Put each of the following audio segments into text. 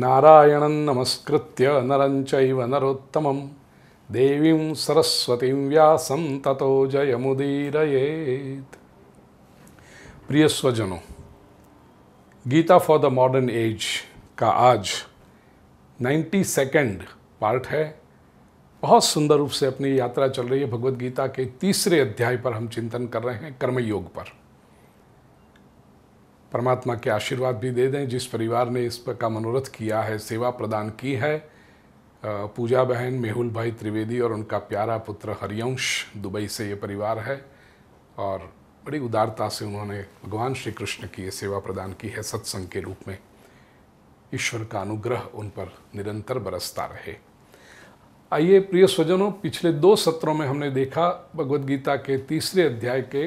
नारायणं नमस्कृत्य नरञ्चैव नरोत्तमं देवीं सरस्वतीं व्यासं ततो मुदीर प्रिय स्वजनों Gita for the modern age का आज नाइन्टी सेकेंड पार्ट है बहुत सुंदर रूप से अपनी यात्रा चल रही है भगवत गीता के तीसरे अध्याय पर हम चिंतन कर रहे हैं कर्मयोग पर परमात्मा के आशीर्वाद भी दे दें जिस परिवार ने इस पर का मनोरथ किया है सेवा प्रदान की है पूजा बहन मेहुल भाई त्रिवेदी और उनका प्यारा पुत्र हरिवंश दुबई से ये परिवार है और बड़ी उदारता से उन्होंने भगवान श्री कृष्ण की ये सेवा प्रदान की है सत्संग के रूप में ईश्वर का अनुग्रह उन पर निरंतर बरसता रहे आइए प्रिय स्वजनों पिछले दो सत्रों में हमने देखा भगवद गीता के तीसरे अध्याय के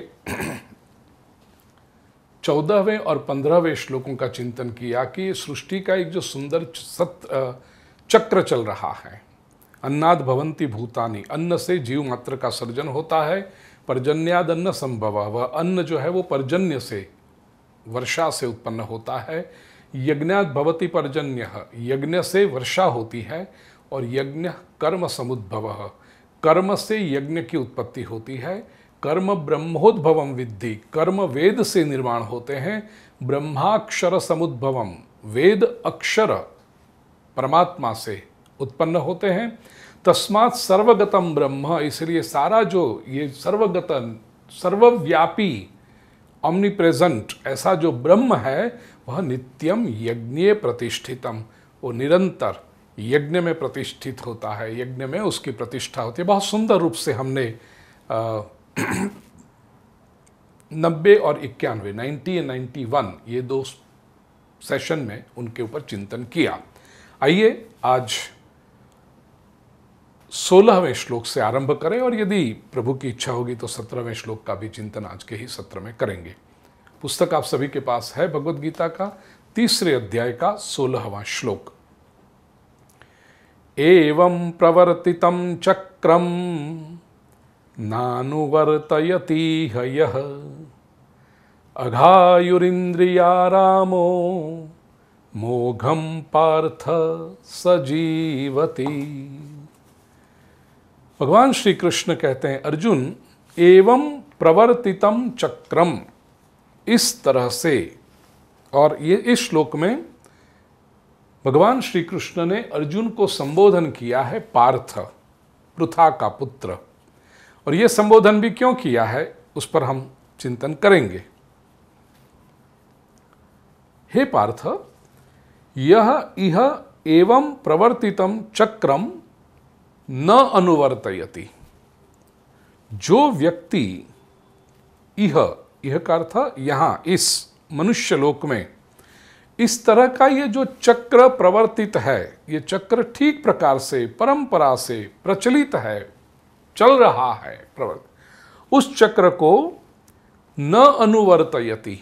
चौदहवें और पंद्रहवें श्लोकों का चिंतन किया कि सृष्टि का एक जो सुंदर सत चक्र चल रहा है अन्नाद भवंती भूतानी अन्न से जीव मात्र का सर्जन होता है परजन्याद अन्न संभव वह अन्न जो है वो पर्जन्य से वर्षा से उत्पन्न होता है यज्ञात भवती पर्जन्य यज्ञ से वर्षा होती है और यज्ञ कर्म समुद्भव कर्म से यज्ञ की उत्पत्ति होती है कर्म ब्रह्मोद्भवम विद्धि कर्म वेद से निर्माण होते हैं ब्रह्माक्षर समुद्भवम वेद अक्षर परमात्मा से उत्पन्न होते हैं तस्मात् सर्वगतम ब्रह्म इसलिए सारा जो ये सर्वगत सर्वव्यापी ऑमनी प्रेजेंट ऐसा जो ब्रह्म है वह नित्यम यज्ञ प्रतिष्ठितम वो निरंतर यज्ञ में प्रतिष्ठित होता है यज्ञ में उसकी प्रतिष्ठा होती है बहुत सुंदर रूप से हमने आ, नब्बे और इक्यानवे नाइन्टी एंड नाइन्टी वन ये दो सेशन में उनके ऊपर चिंतन किया आइए आज सोलहवें श्लोक से आरंभ करें और यदि प्रभु की इच्छा होगी तो सत्रहवें श्लोक का भी चिंतन आज के ही सत्र में करेंगे पुस्तक आप सभी के पास है भगवत गीता का तीसरे अध्याय का सोलहवा श्लोक एवं प्रवर्तितम चक्रम नानुवर्तयती हय अघायुरिन्द्रियारामो मोघम पार्थ सजीवती भगवान श्री कृष्ण कहते हैं अर्जुन एवं प्रवर्तितम चक्रम इस तरह से और ये इस श्लोक में भगवान श्री कृष्ण ने अर्जुन को संबोधन किया है पार्थ पृथा का पुत्र और ये संबोधन भी क्यों किया है उस पर हम चिंतन करेंगे हे पार्थ यह इह एवं प्रवर्तितम चक्रम न अनुवर्तयति जो व्यक्ति इह यह का अर्थ यहां इस मनुष्य लोक में इस तरह का ये जो चक्र प्रवर्तित है ये चक्र ठीक प्रकार से परंपरा से प्रचलित है चल रहा है प्रवृत्त उस चक्र को न अनुवर्तयति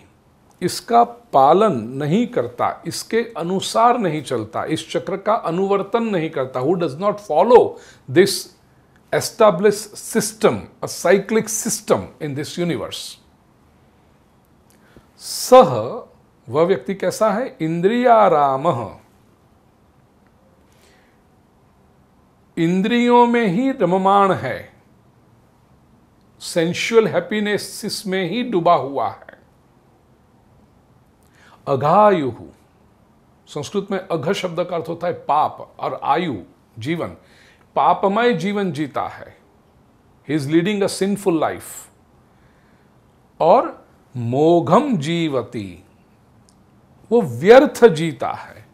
इसका पालन नहीं करता इसके अनुसार नहीं चलता इस चक्र का अनुवर्तन नहीं करता who does not follow this establish system a cyclic system in this universe सह वह व्यक्ति कैसा है इंद्रियाराम इंद्रियों में ही रममाण है सेंशुअल हैप्पीनेस में ही डूबा हुआ है अघायु संस्कृत में अघ शब्द का अर्थ होता है पाप और आयु जीवन पापमय जीवन जीता है he is leading a sinful life और मोघम जीवती वो व्यर्थ जीता है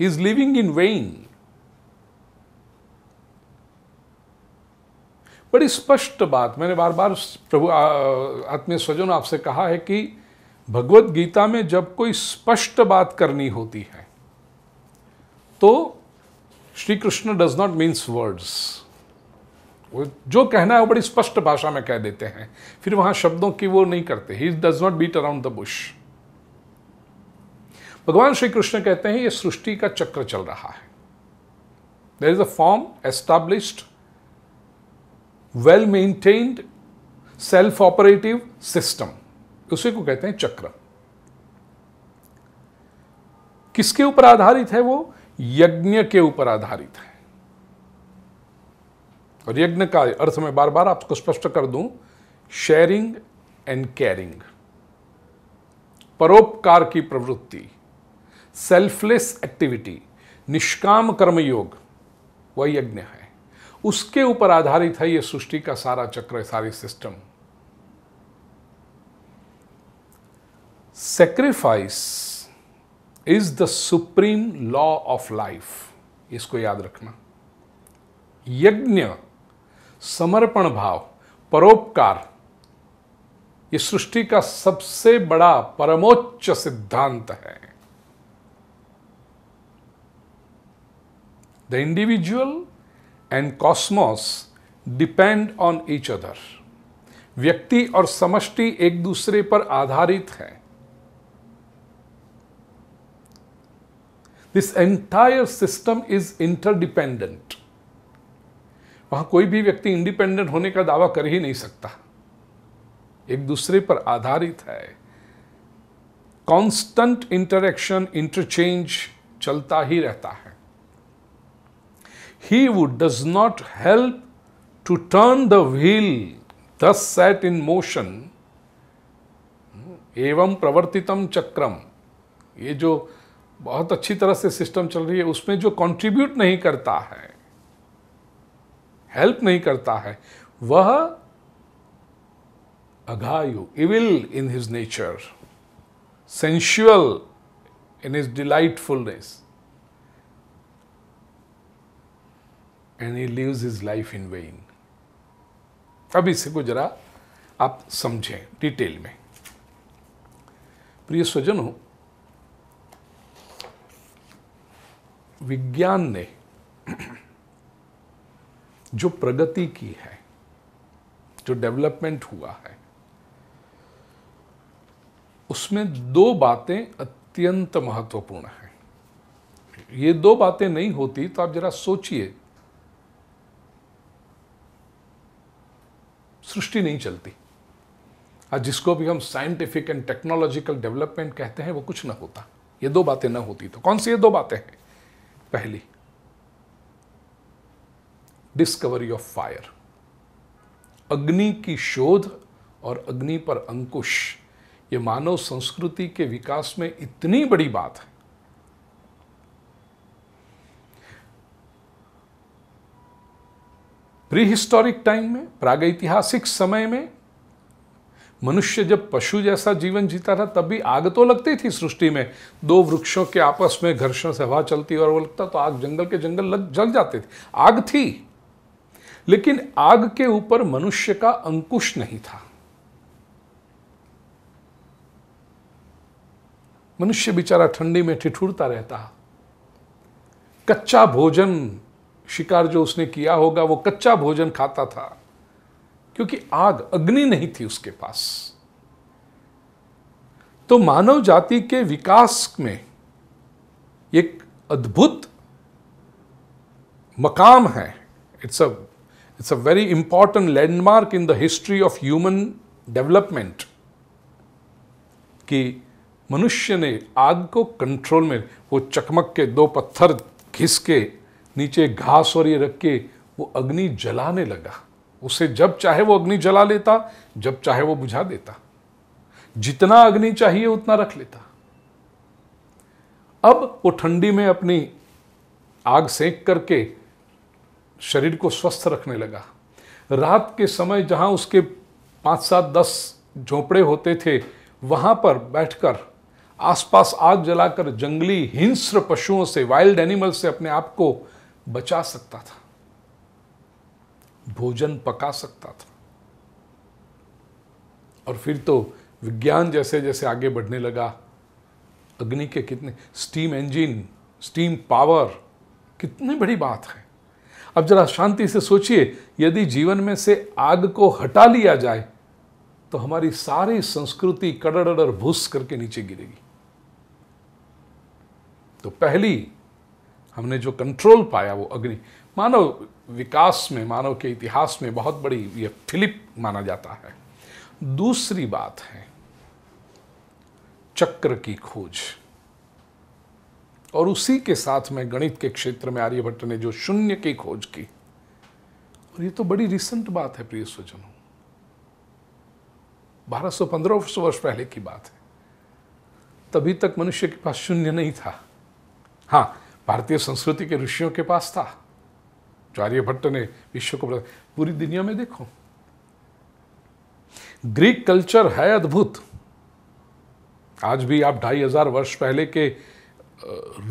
he is living in vain बड़ी स्पष्ट बात मैंने बार बार प्रभु आत्मीय स्वजन आपसे कहा है कि भगवत गीता में जब कोई स्पष्ट बात करनी होती है तो Shri Krishna does not mince words वो जो कहना है वो बड़ी स्पष्ट भाषा में कह देते हैं फिर वहां शब्दों की वो नहीं करते he does not beat around the bush भगवान श्री कृष्ण कहते हैं ये सृष्टि का चक्र चल रहा है there is a form established well maintained self operative system उसी को कहते हैं चक्र किसके ऊपर आधारित है वो यज्ञ के ऊपर आधारित है और यज्ञ का अर्थ मैं बार बार आपको स्पष्ट कर दूं शेयरिंग एंड केयरिंग परोपकार की प्रवृत्ति सेल्फलेस एक्टिविटी निष्काम कर्मयोग वह यज्ञ है उसके ऊपर आधारित है ये सृष्टि का सारा चक्र सारी system sacrifice is the supreme law of life इसको याद रखना यज्ञ समर्पण भाव परोपकार ये सृष्टि का सबसे बड़ा परमोच्च सिद्धांत है the individual and cosmos depend on each other. व्यक्ति और समष्टि एक दूसरे पर आधारित है this entire system is interdependent वहां कोई भी व्यक्ति इंडिपेंडेंट होने का दावा कर ही नहीं सकता एक दूसरे पर आधारित है कांस्टेंट इंटरेक्शन इंटरचेंज चलता ही रहता है He who does not help to turn the wheel thus set in motion, एवं प्रवर्तितम चक्रम ये जो बहुत अच्छी तरह से सिस्टम चल रही है उसमें जो कंट्रीब्यूट नहीं करता है हेल्प नहीं करता है वह अघायु evil in his nature sensual in his delightfulness and he lives his life in vain अब इसे को जरा आप समझें डिटेल में प्रिय स्वजनों विज्ञान ने जो प्रगति की है जो डेवलपमेंट हुआ है उसमें दो बातें अत्यंत महत्वपूर्ण हैं ये दो बातें नहीं होती तो आप जरा सोचिए सृष्टि नहीं चलती आज जिसको भी हम साइंटिफिक एंड टेक्नोलॉजिकल डेवलपमेंट कहते हैं वो कुछ ना होता ये दो बातें ना होती तो कौन सी ये दो बातें हैं पहली डिस्कवरी ऑफ फायर अग्नि की शोध और अग्नि पर अंकुश ये मानव संस्कृति के विकास में इतनी बड़ी बात है प्रीहिस्टोरिक टाइम में प्रागैतिहासिक समय में मनुष्य जब पशु जैसा जीवन जीता था तब भी आग तो लगती थी सृष्टि में दो वृक्षों के आपस में घर्षण से हवा चलती और वो लगता तो आग जंगल के जंगल लग जल जाते थे आग थी लेकिन आग के ऊपर मनुष्य का अंकुश नहीं था मनुष्य बेचारा ठंडी में ठिठुरता रहता कच्चा भोजन शिकार जो उसने किया होगा वो कच्चा भोजन खाता था क्योंकि आग अग्नि नहीं थी उसके पास तो मानव जाति के विकास में एक अद्भुत मकाम है it's a it's a very important landmark in the history of human development कि मनुष्य ने आग को कंट्रोल में वो चकमक के दो पत्थर घिस के नीचे घास और ये रख के वो अग्नि जलाने लगा उसे जब चाहे वो अग्नि जला लेता जब चाहे वो बुझा देता जितना अग्नि चाहिए उतना रख लेता अब वो ठंडी में अपनी आग सेक करके शरीर को स्वस्थ रखने लगा रात के समय जहां उसके पांच सात दस झोपड़े होते थे वहां पर बैठकर आसपास आग जलाकर जंगली हिंस्र पशुओं से वाइल्ड एनिमल से अपने आप को बचा सकता था भोजन पका सकता था और फिर तो विज्ञान जैसे जैसे आगे बढ़ने लगा अग्नि के कितने स्टीम इंजन स्टीम पावर कितनी बड़ी बात है अब जरा शांति से सोचिए यदि जीवन में से आग को हटा लिया जाए तो हमारी सारी संस्कृति कड़ड़ भूस करके नीचे गिरेगी तो पहली हमने जो कंट्रोल पाया वो अग्नि मानव विकास में मानव के इतिहास में बहुत बड़ी ये फिलिप माना जाता है दूसरी बात है चक्र की खोज और उसी के साथ में गणित के क्षेत्र में आर्यभट्ट ने जो शून्य की खोज की और ये तो बड़ी रिसेंट बात है प्रिय स्वजनों सौ वर्ष पहले की बात है तभी तक मनुष्य के पास शून्य नहीं था हाँ भारतीय संस्कृति के ऋषियों के पास था जो आर्यभट्ट ने विश्व को पूरी दुनिया में देखो ग्रीक कल्चर है अद्भुत आज भी आप ढाई हजार वर्ष पहले के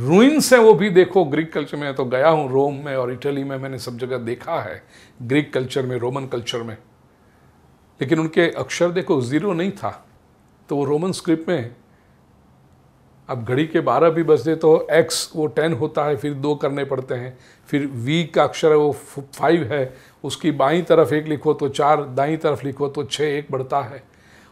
रूइंस हैं वो भी देखो ग्रीक कल्चर में तो गया हूं रोम में और इटली में मैंने सब जगह देखा है ग्रीक कल्चर में रोमन कल्चर में लेकिन उनके अक्षर देखो ज़ीरो नहीं था तो वो रोमन स्क्रिप्ट में अब घड़ी के बारह भी बजते तो एक्स वो टेन होता है फिर दो करने पड़ते हैं फिर वी का अक्षर है वो फाइव है उसकी बाई तरफ एक लिखो तो चार दाई तरफ लिखो तो छः एक बढ़ता है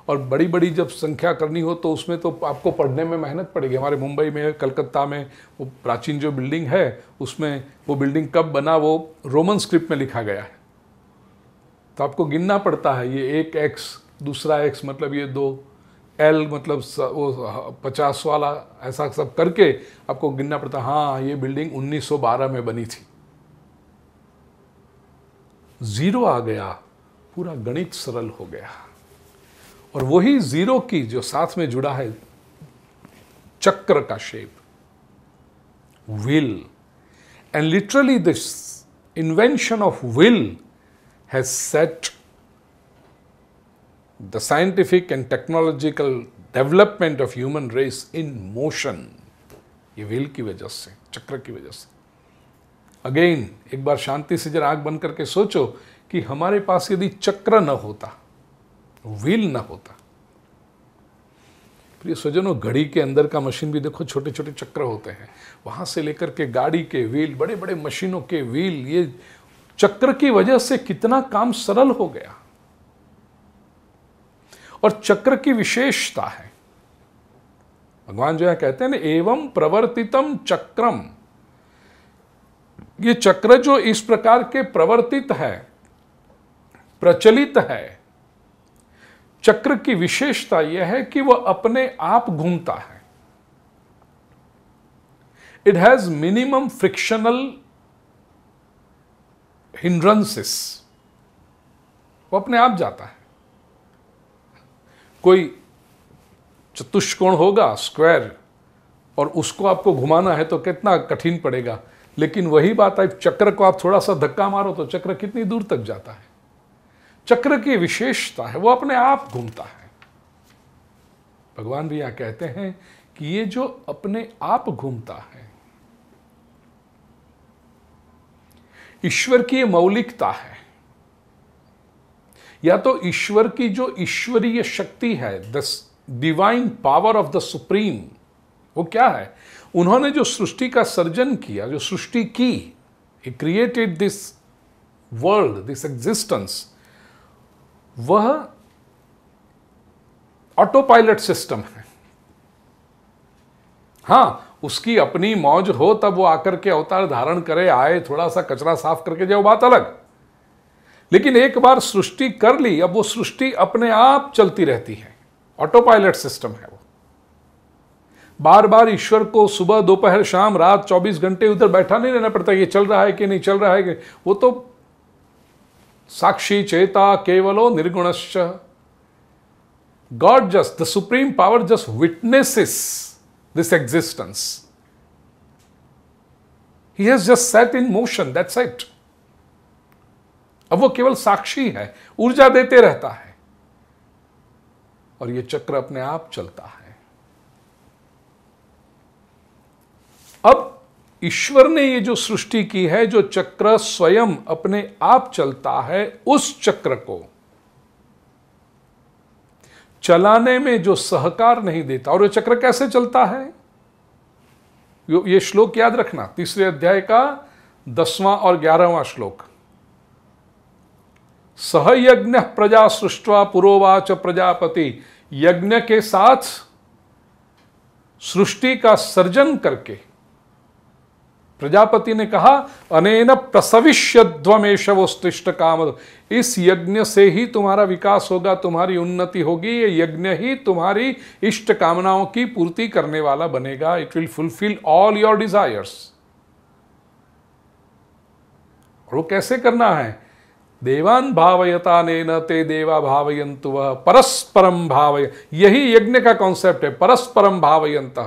और बड़ी बड़ी जब संख्या करनी हो तो उसमें तो आपको पढ़ने में मेहनत पड़ेगी हमारे मुंबई में कलकत्ता में वो प्राचीन जो बिल्डिंग है उसमें वो बिल्डिंग कब बना वो रोमन स्क्रिप्ट में लिखा गया है तो आपको गिनना पड़ता है ये एक एक्स दूसरा एक्स मतलब ये दो एल मतलब वो पचास वाला ऐसा सब करके आपको गिनना पड़ता हाँ ये बिल्डिंग 1912 में बनी थी ज़ीरो आ गया पूरा गणित सरल हो गया और वही ज़ीरो की जो साथ में जुड़ा है चक्र का shape wheel and literally this invention of wheel has set the scientific and technological development of human race in motion ये व्हील की वजह से चक्र की वजह से अगेन एक बार शांति से जरा आग बंद करके सोचो कि हमारे पास यदि चक्र न होता व्हील न होता प्रिय स्वजनों घड़ी के अंदर का मशीन भी देखो छोटे छोटे चक्र होते हैं वहां से लेकर के गाड़ी के व्हील बड़े बड़े मशीनों के व्हील ये चक्र की वजह से कितना काम सरल हो गया और चक्र की विशेषता है भगवान जो है कहते हैं ना एवं प्रवर्तितम चक्रम ये चक्र जो इस प्रकार के प्रवर्तित है प्रचलित है चक्र की विशेषता यह है कि वह अपने आप घूमता है it has minimum frictional hindrances वो अपने आप जाता है कोई चतुष्कोण होगा स्क्वायर और उसको आपको घुमाना है तो कितना कठिन पड़ेगा लेकिन वही बात है चक्र को आप थोड़ा सा धक्का मारो तो चक्र कितनी दूर तक जाता है चक्र की विशेषता है वो अपने आप घूमता है भगवान भी यहां कहते हैं कि ये जो अपने आप घूमता है ईश्वर की ये मौलिकता है या तो ईश्वर की जो ईश्वरीय शक्ति है the divine power of the supreme वो क्या है उन्होंने जो सृष्टि का सर्जन किया जो सृष्टि की created this world this existence वह ऑटो पायलट सिस्टम है हाँ उसकी अपनी मौज हो तब वो आकर के अवतार धारण करे आए थोड़ा सा कचरा साफ करके जाए वो बात अलग लेकिन एक बार सृष्टि कर ली अब वो सृष्टि अपने आप चलती रहती है ऑटो पायलट सिस्टम है वो बार बार ईश्वर को सुबह दोपहर शाम रात 24 घंटे उधर बैठा नहीं रहना पड़ता ये चल रहा है कि नहीं चल रहा है कि वो तो साक्षी चेता केवलो निर्गुणश्च God just the supreme power just witnesses this existence he has just set in motion that's it. अब वो केवल साक्षी है ऊर्जा देते रहता है और ये चक्र अपने आप चलता है अब ईश्वर ने ये जो सृष्टि की है जो चक्र स्वयं अपने आप चलता है उस चक्र को चलाने में जो सहकार नहीं देता और ये चक्र कैसे चलता है ये श्लोक याद रखना तीसरे अध्याय का दसवां और ग्यारहवां श्लोक सहयज्ञ प्रजा सृष्टवा पुरोवाच प्रजापति यज्ञ के साथ सृष्टि का सर्जन करके प्रजापति ने कहा अनेन वो वोस्तिष्ट काम इस यज्ञ से ही तुम्हारा विकास होगा तुम्हारी उन्नति होगी ये यज्ञ ही तुम्हारी इष्ट कामनाओं की पूर्ति करने वाला बनेगा it will fulfil all your desires और वो कैसे करना है देवान भावयता न ते देवा भावयंतु वह परस्परम भावय यही यज्ञ का कॉन्सेप्ट है परस्परम भावयंत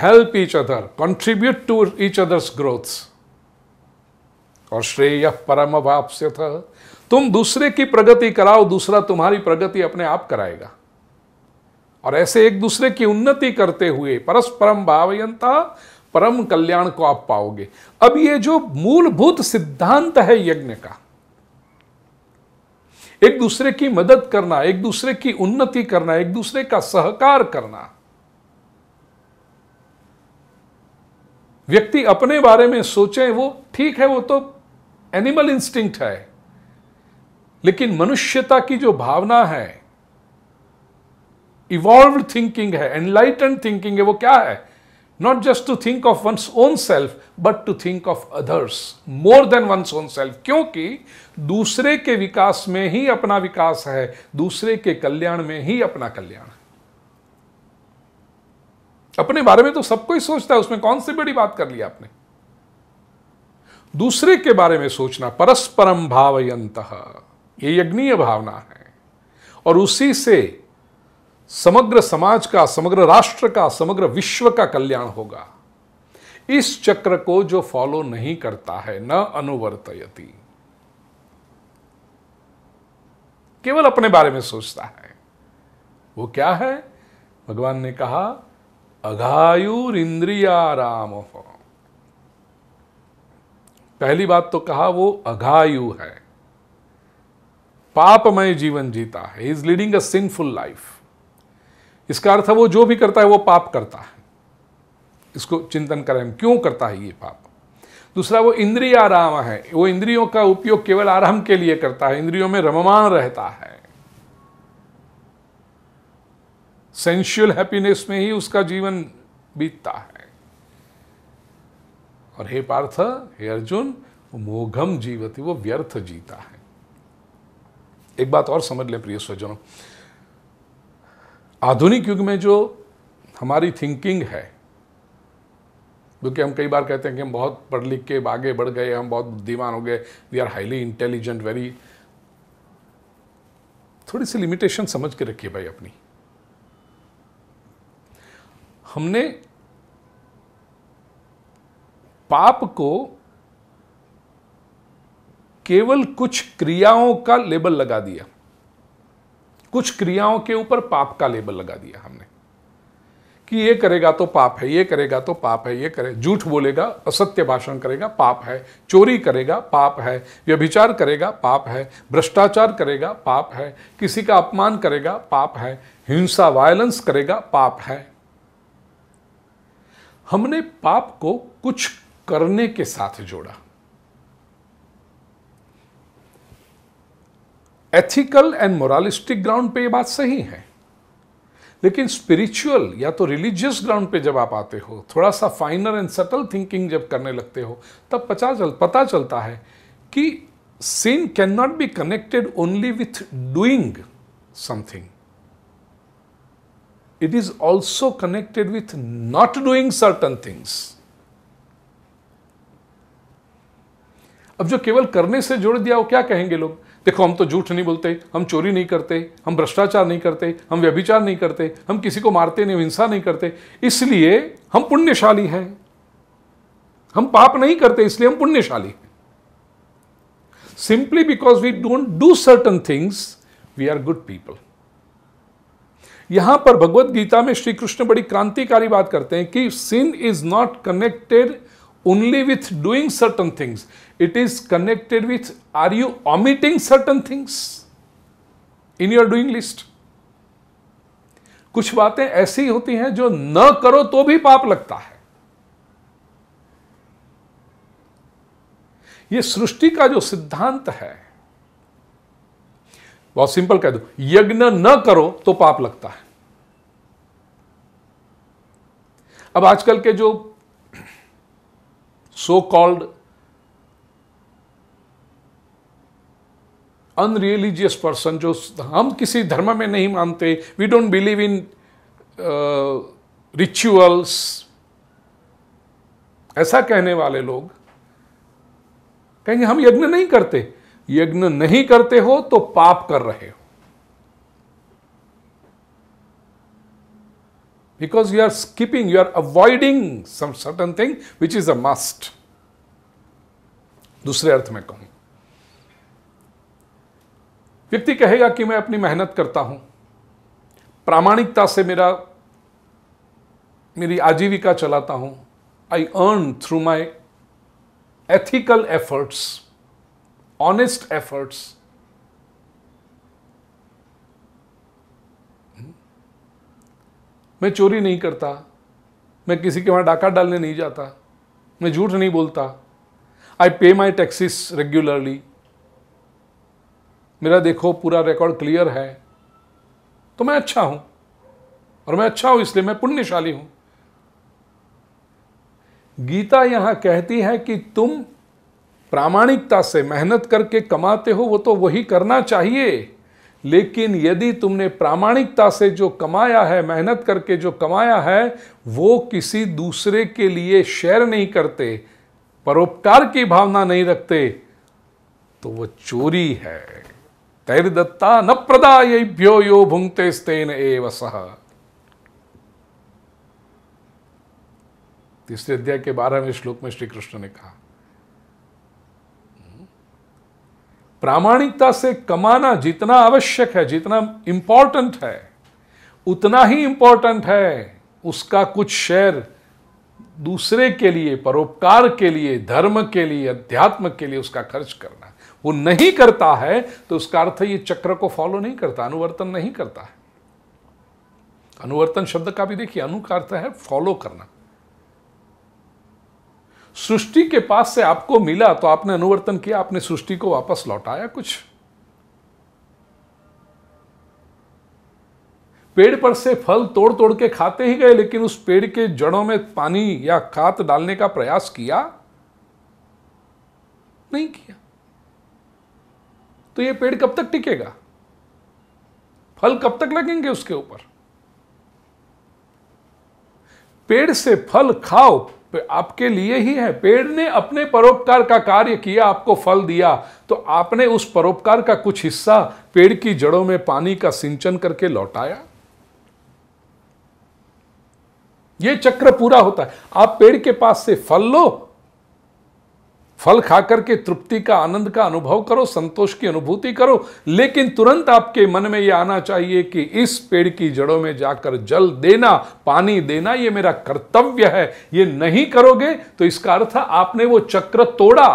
help each other contribute to each others growths और श्रेय परम वापस्य तुम दूसरे की प्रगति कराओ दूसरा तुम्हारी प्रगति अपने आप कराएगा और ऐसे एक दूसरे की उन्नति करते हुए परस्परम भावयंता परम कल्याण को आप पाओगे अब ये जो मूलभूत सिद्धांत है यज्ञ का एक दूसरे की मदद करना एक दूसरे की उन्नति करना एक दूसरे का सहकार करना व्यक्ति अपने बारे में सोचे वो ठीक है वो तो एनिमल इंस्टिंक्ट है लेकिन मनुष्यता की जो भावना है इवॉल्व थिंकिंग है एनलाइटन थिंकिंग है वो क्या है not just to think of one's own self but to think of others more than one's own self क्योंकि दूसरे के विकास में ही अपना विकास है दूसरे के कल्याण में ही अपना कल्याण है अपने बारे में तो सब कोई सोचता है उसमें कौन सी बड़ी बात कर ली आपने दूसरे के बारे में सोचना परस्परम भावयंत ये यज्ञीय भावना है और उसी से समग्र समाज का समग्र राष्ट्र का समग्र विश्व का कल्याण होगा इस चक्र को जो फॉलो नहीं करता है न अनुवर्तयति केवल अपने बारे में सोचता है वो क्या है भगवान ने कहा अघायुर राम हो पहली बात तो कहा वो अघायु है पापमय जीवन जीता है is leading a sinful life इसका अर्थ है वो जो भी करता है वो पाप करता है इसको चिंतन करें क्यों करता है ये पाप दूसरा वो इंद्रिय आराम है वो इंद्रियों का उपयोग केवल आराम के लिए करता है इंद्रियों में रममान रहता है सेंशुअल हैप्पीनेस में ही उसका जीवन बीतता है और हे पार्थ हे अर्जुन वो मोघम जीवती वो व्यर्थ जीता है एक बात और समझ ले प्रिय स्वजनों आधुनिक युग में जो हमारी थिंकिंग है क्योंकि हम कई बार कहते हैं कि हम बहुत पढ़ लिख के आगे बढ़ गए हम बहुत बुद्धिमान हो गए we are highly intelligent very थोड़ी सी लिमिटेशन समझ के रखिए भाई अपनी हमने पाप को केवल कुछ क्रियाओं का लेबल लगा दिया कुछ क्रियाओं के ऊपर पाप का लेबल लगा दिया हमने कि ये करेगा तो पाप है ये करेगा तो पाप है ये करे झूठ बोलेगा असत्य भाषण करेगा पाप है चोरी करेगा पाप है व्यभिचार करेगा पाप है भ्रष्टाचार करेगा पाप है किसी का अपमान करेगा पाप है हिंसा वायलेंस करेगा पाप है हमने पाप को कुछ करने के साथ जोड़ा एथिकल एंड मोरालिस्टिक ग्राउंड पे ये बात सही है लेकिन स्पिरिचुअल या तो रिलीजियस ग्राउंड पे जब आप आते हो थोड़ा सा फाइनर एंड सटल थिंकिंग जब करने लगते हो तब पता चल पता चलता है कि sin can not be connected only with doing something it is also connected with not doing certain things अब जो केवल करने से जोड़ दिया वो क्या कहेंगे लोग देखो हम तो झूठ नहीं बोलते हम चोरी नहीं करते हम भ्रष्टाचार नहीं करते हम व्यभिचार नहीं करते हम किसी को मारते नहीं हिंसा नहीं करते इसलिए हम पुण्यशाली हैं हम पाप नहीं करते इसलिए हम पुण्यशाली simply because we don't do certain things we are good people यहां पर भगवत गीता में श्री कृष्ण बड़ी क्रांतिकारी बात करते हैं कि sin is not connected only with doing certain things it is connected with are you omitting certain things in your doing list कुछ बातें ऐसी होती हैं जो न करो तो भी पाप लगता है यह सृष्टि का जो सिद्धांत है बहुत सिंपल कह दो यज्ञ न करो तो पाप लगता है अब आजकल के जो सो कॉल्ड अनरिलीजियस पर्सन जो हम किसी धर्म में नहीं मानते we don't believe in rituals ऐसा कहने वाले लोग कहेंगे हम यज्ञ नहीं करते यज्ञ नहीं करते हो तो पाप कर रहे हो because you are skipping you are avoiding some certain thing which is a must दूसरे अर्थ में कहूं व्यक्ति कहेगा कि मैं अपनी मेहनत करता हूं प्रामाणिकता से मेरा मेरी आजीविका चलाता हूं I earn through my ethical efforts honest efforts मैं चोरी नहीं करता मैं किसी के वहां डाका डालने नहीं जाता मैं झूठ नहीं बोलता आई पे माई टैक्सीस रेगुलरली मेरा देखो पूरा रिकॉर्ड क्लियर है तो मैं अच्छा हूं और मैं अच्छा हूं इसलिए मैं पुण्यशाली हूं गीता यहां कहती है कि तुम प्रामाणिकता से मेहनत करके कमाते हो वो तो वही करना चाहिए लेकिन यदि तुमने प्रामाणिकता से जो कमाया है मेहनत करके जो कमाया है वो किसी दूसरे के लिए शेयर नहीं करते परोपकार की भावना नहीं रखते तो वो चोरी है तैर्दत्ता न प्रदायभ्यो यो भुंक्ते स्तेन एव सह तीसरे अध्याय के बारहवें श्लोक में श्री कृष्ण ने कहा प्रामाणिकता से कमाना जितना आवश्यक है जितना इंपॉर्टेंट है उतना ही इंपॉर्टेंट है उसका कुछ शेयर दूसरे के लिए परोपकार के लिए धर्म के लिए अध्यात्म के लिए उसका खर्च करना वो नहीं करता है तो उसका अर्थ ये चक्र को फॉलो नहीं करता अनुवर्तन नहीं करता है अनुवर्तन शब्द का भी देखिए अनु का अर्थ है फॉलो करना सृष्टि के पास से आपको मिला तो आपने अनुवर्तन किया आपने सृष्टि को वापस लौटाया कुछ पेड़ पर से फल तोड़ तोड़ के खाते ही गए लेकिन उस पेड़ के जड़ों में पानी या खाद डालने का प्रयास किया नहीं किया तो ये पेड़ कब तक टिकेगा फल कब तक लगेंगे उसके ऊपर पेड़ से फल खाओ आपके लिए ही है पेड़ ने अपने परोपकार का कार्य किया आपको फल दिया तो आपने उस परोपकार का कुछ हिस्सा पेड़ की जड़ों में पानी का सिंचन करके लौटाया ये चक्र पूरा होता है आप पेड़ के पास से फल लो फल खा करके तृप्ति का आनंद का अनुभव करो संतोष की अनुभूति करो लेकिन तुरंत आपके मन में यह आना चाहिए कि इस पेड़ की जड़ों में जाकर जल देना पानी देना ये मेरा कर्तव्य है ये नहीं करोगे तो इसका अर्थ आपने वो चक्र तोड़ा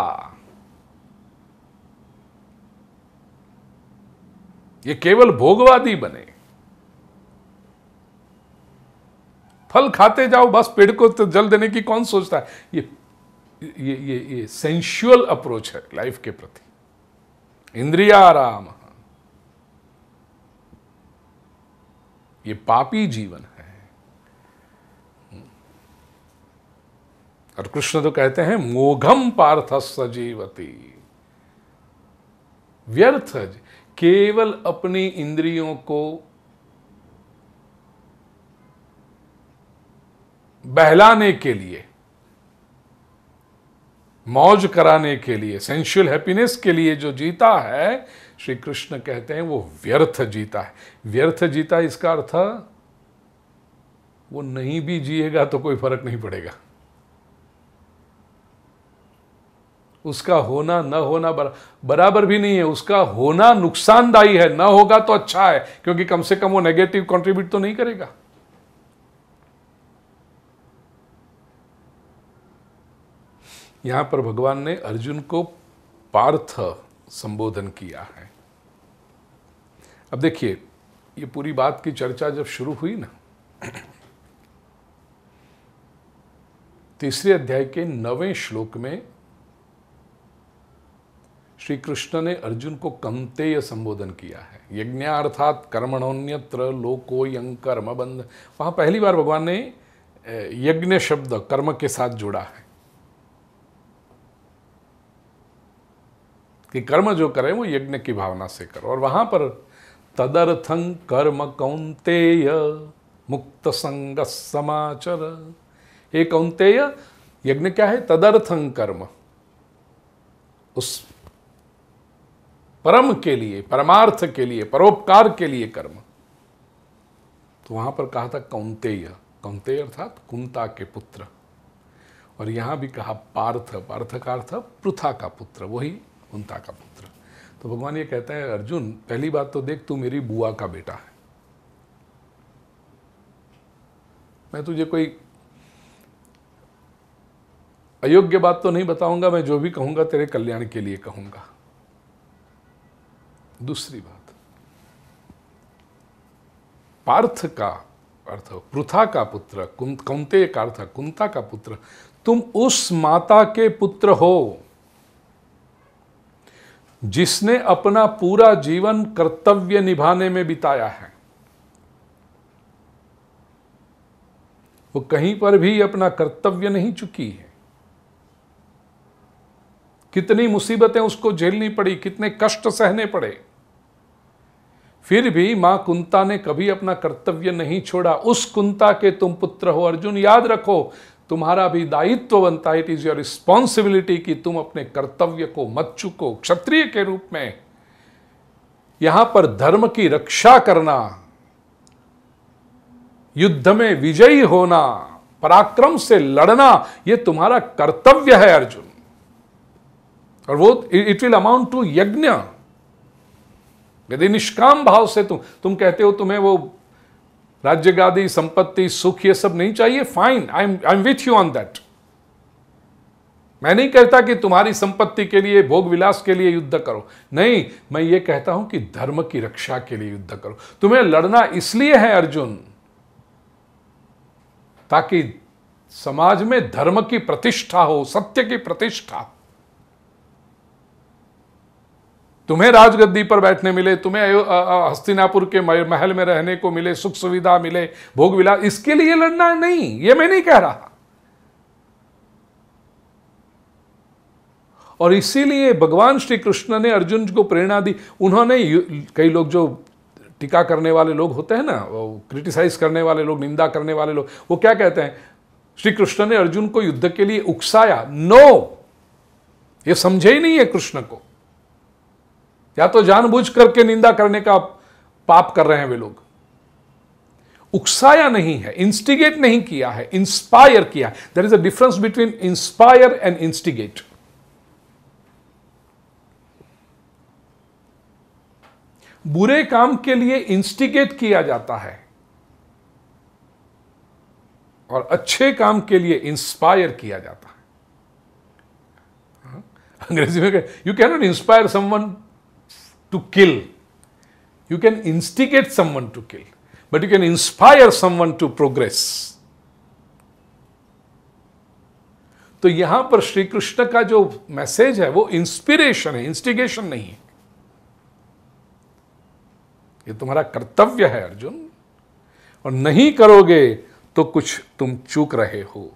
ये केवल भोगवादी बने फल खाते जाओ बस पेड़ को तो जल देने की कौन सोचता है ये ये ये ये सेंशुअल अप्रोच है लाइफ के प्रति इंद्रियाराम ये पापी जीवन है और कृष्ण तो कहते हैं मोघम पार्थ सजीवती व्यर्थ केवल अपनी इंद्रियों को बहलाने के लिए मौज कराने के लिए सेंशुअल हैप्पीनेस के लिए जो जीता है श्री कृष्ण कहते हैं वो व्यर्थ जीता है व्यर्थ जीता इसका अर्थ वो नहीं भी जिएगा तो कोई फर्क नहीं पड़ेगा उसका होना न होना बर, बराबर भी नहीं है उसका होना नुकसानदायी है न होगा तो अच्छा है क्योंकि कम से कम वो नेगेटिव कंट्रीब्यूट तो नहीं करेगा यहाँ पर भगवान ने अर्जुन को पार्थ संबोधन किया है अब देखिए ये पूरी बात की चर्चा जब शुरू हुई ना तीसरे अध्याय के नवें श्लोक में श्री कृष्ण ने अर्जुन को कमतेय संबोधन किया है यज्ञ अर्थात कर्मणोन्यत्र लोको यंग कर्म बंध वहां पहली बार भगवान ने यज्ञ शब्द कर्म के साथ जुड़ा है कि कर्म जो करें वो यज्ञ की भावना से करो और वहां पर तदर्थं कर्म कौंतेय मुक्त संग समाचर ये कौंतेय यज्ञ क्या है तदर्थं कर्म उस परम के लिए परमार्थ के लिए परोपकार के लिए कर्म तो वहां पर कहा था कौंतेय कौंतेय अर्थात कुंता के पुत्र और यहां भी कहा पार्थ पार्थ का अर्थ पृथा का पुत्र वही कुंता का पुत्र तो भगवान ये कहते हैं अर्जुन पहली बात तो देख तू मेरी बुआ का बेटा है मैं तुझे कोई अयोग्य बात तो नहीं बताऊंगा मैं जो भी कहूंगा तेरे कल्याण के लिए कहूंगा दूसरी बात पार्थ का अर्थ पृथा का पुत्र कौंते का अर्थ कुंता का पुत्र तुम उस माता के पुत्र हो जिसने अपना पूरा जीवन कर्तव्य निभाने में बिताया है वो कहीं पर भी अपना कर्तव्य नहीं चुकी है कितनी मुसीबतें उसको झेलनी पड़ी कितने कष्ट सहने पड़े फिर भी मां कुंता ने कभी अपना कर्तव्य नहीं छोड़ा उस कुंता के तुम पुत्र हो अर्जुन याद रखो तुम्हारा भी दायित्व बनता है इट इज़ योर रिस्पॉन्सिबिलिटी कि तुम अपने कर्तव्य को मत चुको क्षत्रिय के रूप में यहां पर धर्म की रक्षा करना युद्ध में विजयी होना पराक्रम से लड़ना यह तुम्हारा कर्तव्य है अर्जुन और वो इट विल अमाउंट टू यज्ञ यदि निष्काम भाव से तुम तुम कहते हो तुम्हें वो राज्य गादी संपत्ति सुख ये सब नहीं चाहिए fine I am I am with you on that मैं नहीं कहता कि तुम्हारी संपत्ति के लिए भोग विलास के लिए युद्ध करो नहीं मैं ये कहता हूं कि धर्म की रक्षा के लिए युद्ध करो तुम्हें लड़ना इसलिए है अर्जुन ताकि समाज में धर्म की प्रतिष्ठा हो सत्य की प्रतिष्ठा तुम्हें राजगद्दी पर बैठने मिले तुम्हें हस्तिनापुर के महल में रहने को मिले सुख सुविधा मिले भोग विला इसके लिए लड़ना नहीं ये मैं नहीं कह रहा और इसीलिए भगवान श्री कृष्ण ने अर्जुन को प्रेरणा दी उन्होंने कई लोग जो टीका करने वाले लोग होते हैं ना वो क्रिटिसाइज करने वाले लोग निंदा करने वाले लोग वो क्या कहते हैं श्री कृष्ण ने अर्जुन को युद्ध के लिए उकसाया नो ये समझे ही नहीं है कृष्ण को या तो जानबूझ करके निंदा करने का पाप कर रहे हैं वे लोग उकसाया नहीं है इंस्टिगेट नहीं किया है इंस्पायर किया है there is a difference between inspire and instigate बुरे काम के लिए इंस्टिगेट किया जाता है और अच्छे काम के लिए इंस्पायर किया जाता है हाँ? अंग्रेजी में you can not inspire someone to kill. You can instigate someone to kill, but you can inspire someone to progress. तो यहां पर श्री कृष्ण का जो मैसेज है वो इंस्पिरेशन है इंस्टिगेशन नहीं है ये तुम्हारा कर्तव्य है अर्जुन और नहीं करोगे तो कुछ तुम चूक रहे हो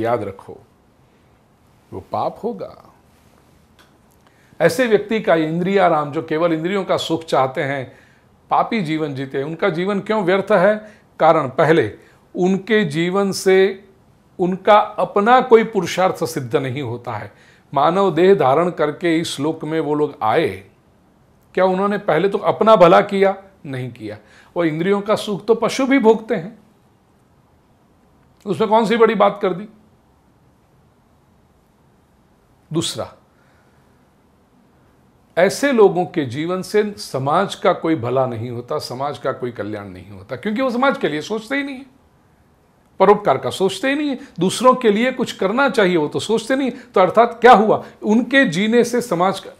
याद रखो वो पाप होगा ऐसे व्यक्ति का इंद्रिया राम जो केवल इंद्रियों का सुख चाहते हैं पापी जीवन जीते उनका जीवन क्यों व्यर्थ है कारण पहले उनके जीवन से उनका अपना कोई पुरुषार्थ सिद्ध नहीं होता है मानव देह धारण करके इस श्लोक में वो लोग आए क्या उन्होंने पहले तो अपना भला किया नहीं किया और इंद्रियों का सुख तो पशु भी भोगते हैं उसमें कौन सी बड़ी बात कर दी दूसरा ऐसे लोगों के जीवन से समाज का कोई भला नहीं होता समाज का कोई कल्याण नहीं होता क्योंकि वो समाज के लिए सोचते ही नहीं है परोपकार का सोचते ही नहीं है दूसरों के लिए कुछ करना चाहिए वो तो सोचते नहीं तो अर्थात क्या हुआ उनके जीने से समाज का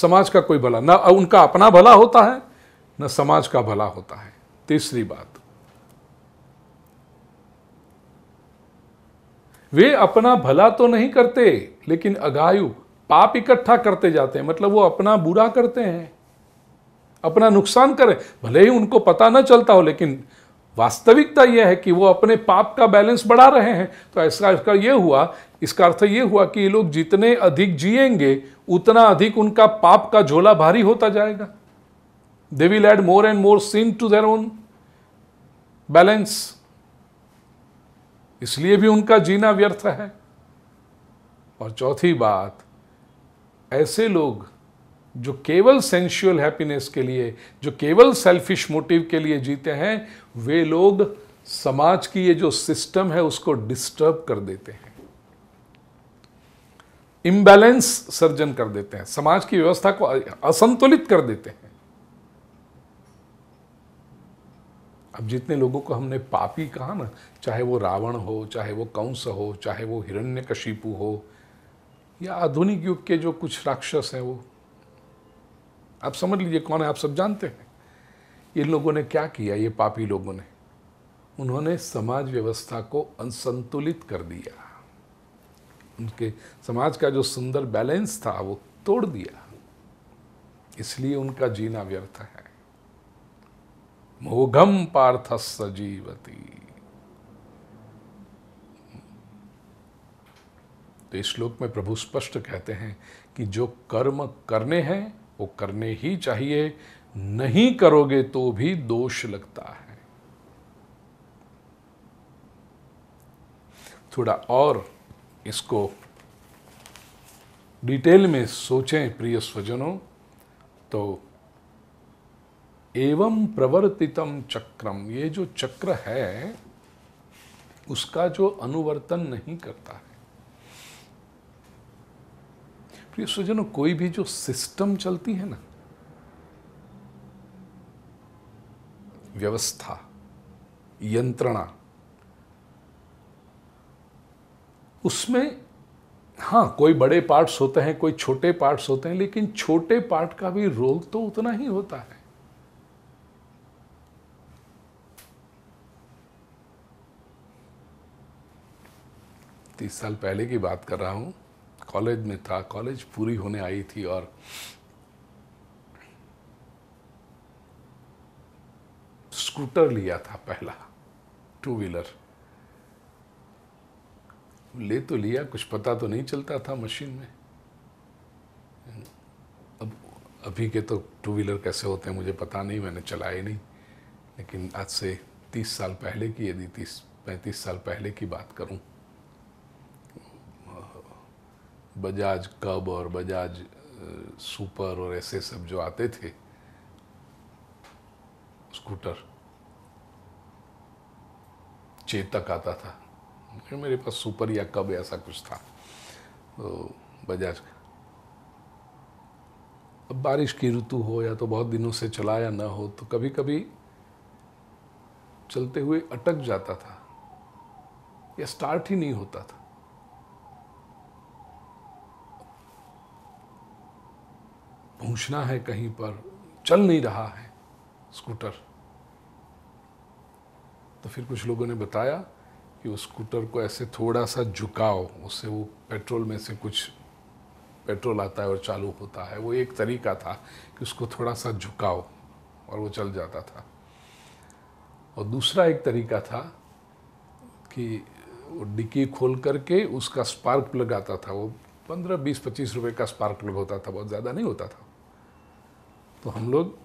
समाज का कोई भला ना उनका अपना भला होता है ना समाज का भला होता है तीसरी बात वे अपना भला तो नहीं करते लेकिन अगायु पाप इकट्ठा करते जाते हैं मतलब वो अपना बुरा करते हैं अपना नुकसान करें भले ही उनको पता ना चलता हो लेकिन वास्तविकता यह है कि वो अपने पाप का बैलेंस बढ़ा रहे हैं तो ऐसा इसका ये हुआ इसका अर्थ ये हुआ कि ये लोग जितने अधिक जिएंगे उतना अधिक उनका पाप का झोला भारी होता जाएगा they will add more and more sin to their own balance इसलिए भी उनका जीना व्यर्थ है और चौथी बात ऐसे लोग जो केवल सेंशुअल हैप्पीनेस के लिए जो केवल सेल्फिश मोटिव के लिए जीते हैं वे लोग समाज की ये जो सिस्टम है उसको डिस्टर्ब कर देते हैं इम्बैलेंस सर्जन कर देते हैं समाज की व्यवस्था को असंतुलित कर देते हैं अब जितने लोगों को हमने पापी कहा ना चाहे वो रावण हो चाहे वो कंस हो चाहे वो हिरण्यकशिपु हो या आधुनिक युग के जो कुछ राक्षस हैं वो आप समझ लीजिए कौन है आप सब जानते हैं इन लोगों ने क्या किया ये पापी लोगों ने उन्होंने समाज व्यवस्था को असंतुलित कर दिया उनके समाज का जो सुंदर बैलेंस था वो तोड़ दिया इसलिए उनका जीना व्यर्थ है मोघम पार्थ सजीवती तो इस श्लोक में प्रभु स्पष्ट कहते हैं कि जो कर्म करने हैं वो करने ही चाहिए नहीं करोगे तो भी दोष लगता है थोड़ा और इसको डिटेल में सोचें प्रिय स्वजनों तो एवं प्रवर्तितम चक्रम ये जो चक्र है उसका जो अनुवर्तन नहीं करता है प्रिय सुजनों कोई भी जो सिस्टम चलती है ना व्यवस्था यंत्रणा उसमें हाँ कोई बड़े पार्ट्स होते हैं कोई छोटे पार्ट्स होते हैं लेकिन छोटे पार्ट का भी रोल तो उतना ही होता है तीस साल पहले की बात कर रहा हूं कॉलेज में था कॉलेज पूरी होने आई थी और स्कूटर लिया था पहला टू व्हीलर ले तो लिया कुछ पता तो नहीं चलता था मशीन में अब अभी के तो टू व्हीलर कैसे होते हैं मुझे पता नहीं मैंने चलाए नहीं लेकिन आज से तीस साल पहले की यदि तीस पैंतीस साल पहले की बात करूं बजाज कब और बजाज सुपर और ऐसे सब जो आते थे स्कूटर चेतक आता था मेरे पास सुपर या कब ऐसा कुछ था तो बजाज का अब बारिश की ऋतु हो या तो बहुत दिनों से चला या ना हो तो कभी कभी चलते हुए अटक जाता था या स्टार्ट ही नहीं होता था पहुंचना है कहीं पर चल नहीं रहा है स्कूटर तो फिर कुछ लोगों ने बताया कि उस स्कूटर को ऐसे थोड़ा सा झुकाओ उससे वो पेट्रोल में से कुछ पेट्रोल आता है और चालू होता है वो एक तरीका था कि उसको थोड़ा सा झुकाओ और वो चल जाता था और दूसरा एक तरीका था कि वो डिक्की खोल करके उसका स्पार्क प्लग आता था वो पंद्रह बीस पच्चीस रुपए का स्पार्क प्लग होता था बहुत ज़्यादा नहीं होता था तो हम लोग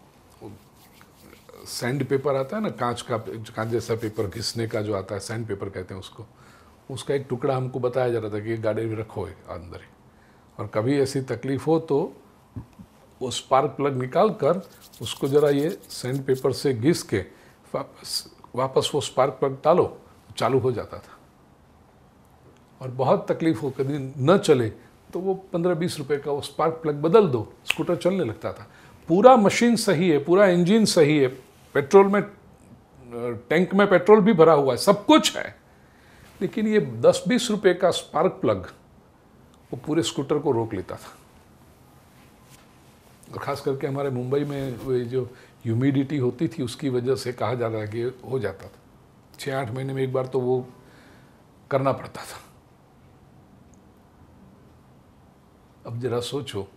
सैंड पेपर आता है ना कांच का कांच जैसा पेपर घिसने का जो आता है सैंड पेपर कहते हैं उसको उसका एक टुकड़ा हमको बताया जा रहा था कि गाड़ी में रखो अंदर ही और कभी ऐसी तकलीफ़ हो तो वो स्पार्क प्लग निकाल कर उसको ज़रा ये सैंड पेपर से घिस के वापस वापस वो स्पार्क प्लग डालो चालू हो जाता था और बहुत तकलीफ हो कभी न चले तो वो पंद्रह बीस रुपए का वो स्पार्क प्लग बदल दो स्कूटर चलने लगता था पूरा मशीन सही है पूरा इंजन सही है पेट्रोल में टैंक में पेट्रोल भी भरा हुआ है सब कुछ है लेकिन ये दस बीस रुपये का स्पार्क प्लग वो पूरे स्कूटर को रोक लेता था और ख़ास करके हमारे मुंबई में वे जो ह्यूमिडिटी होती थी उसकी वजह से कहा जाता है कि हो जाता था छः आठ महीने में एक बार तो वो करना पड़ता था अब ज़रा सोचो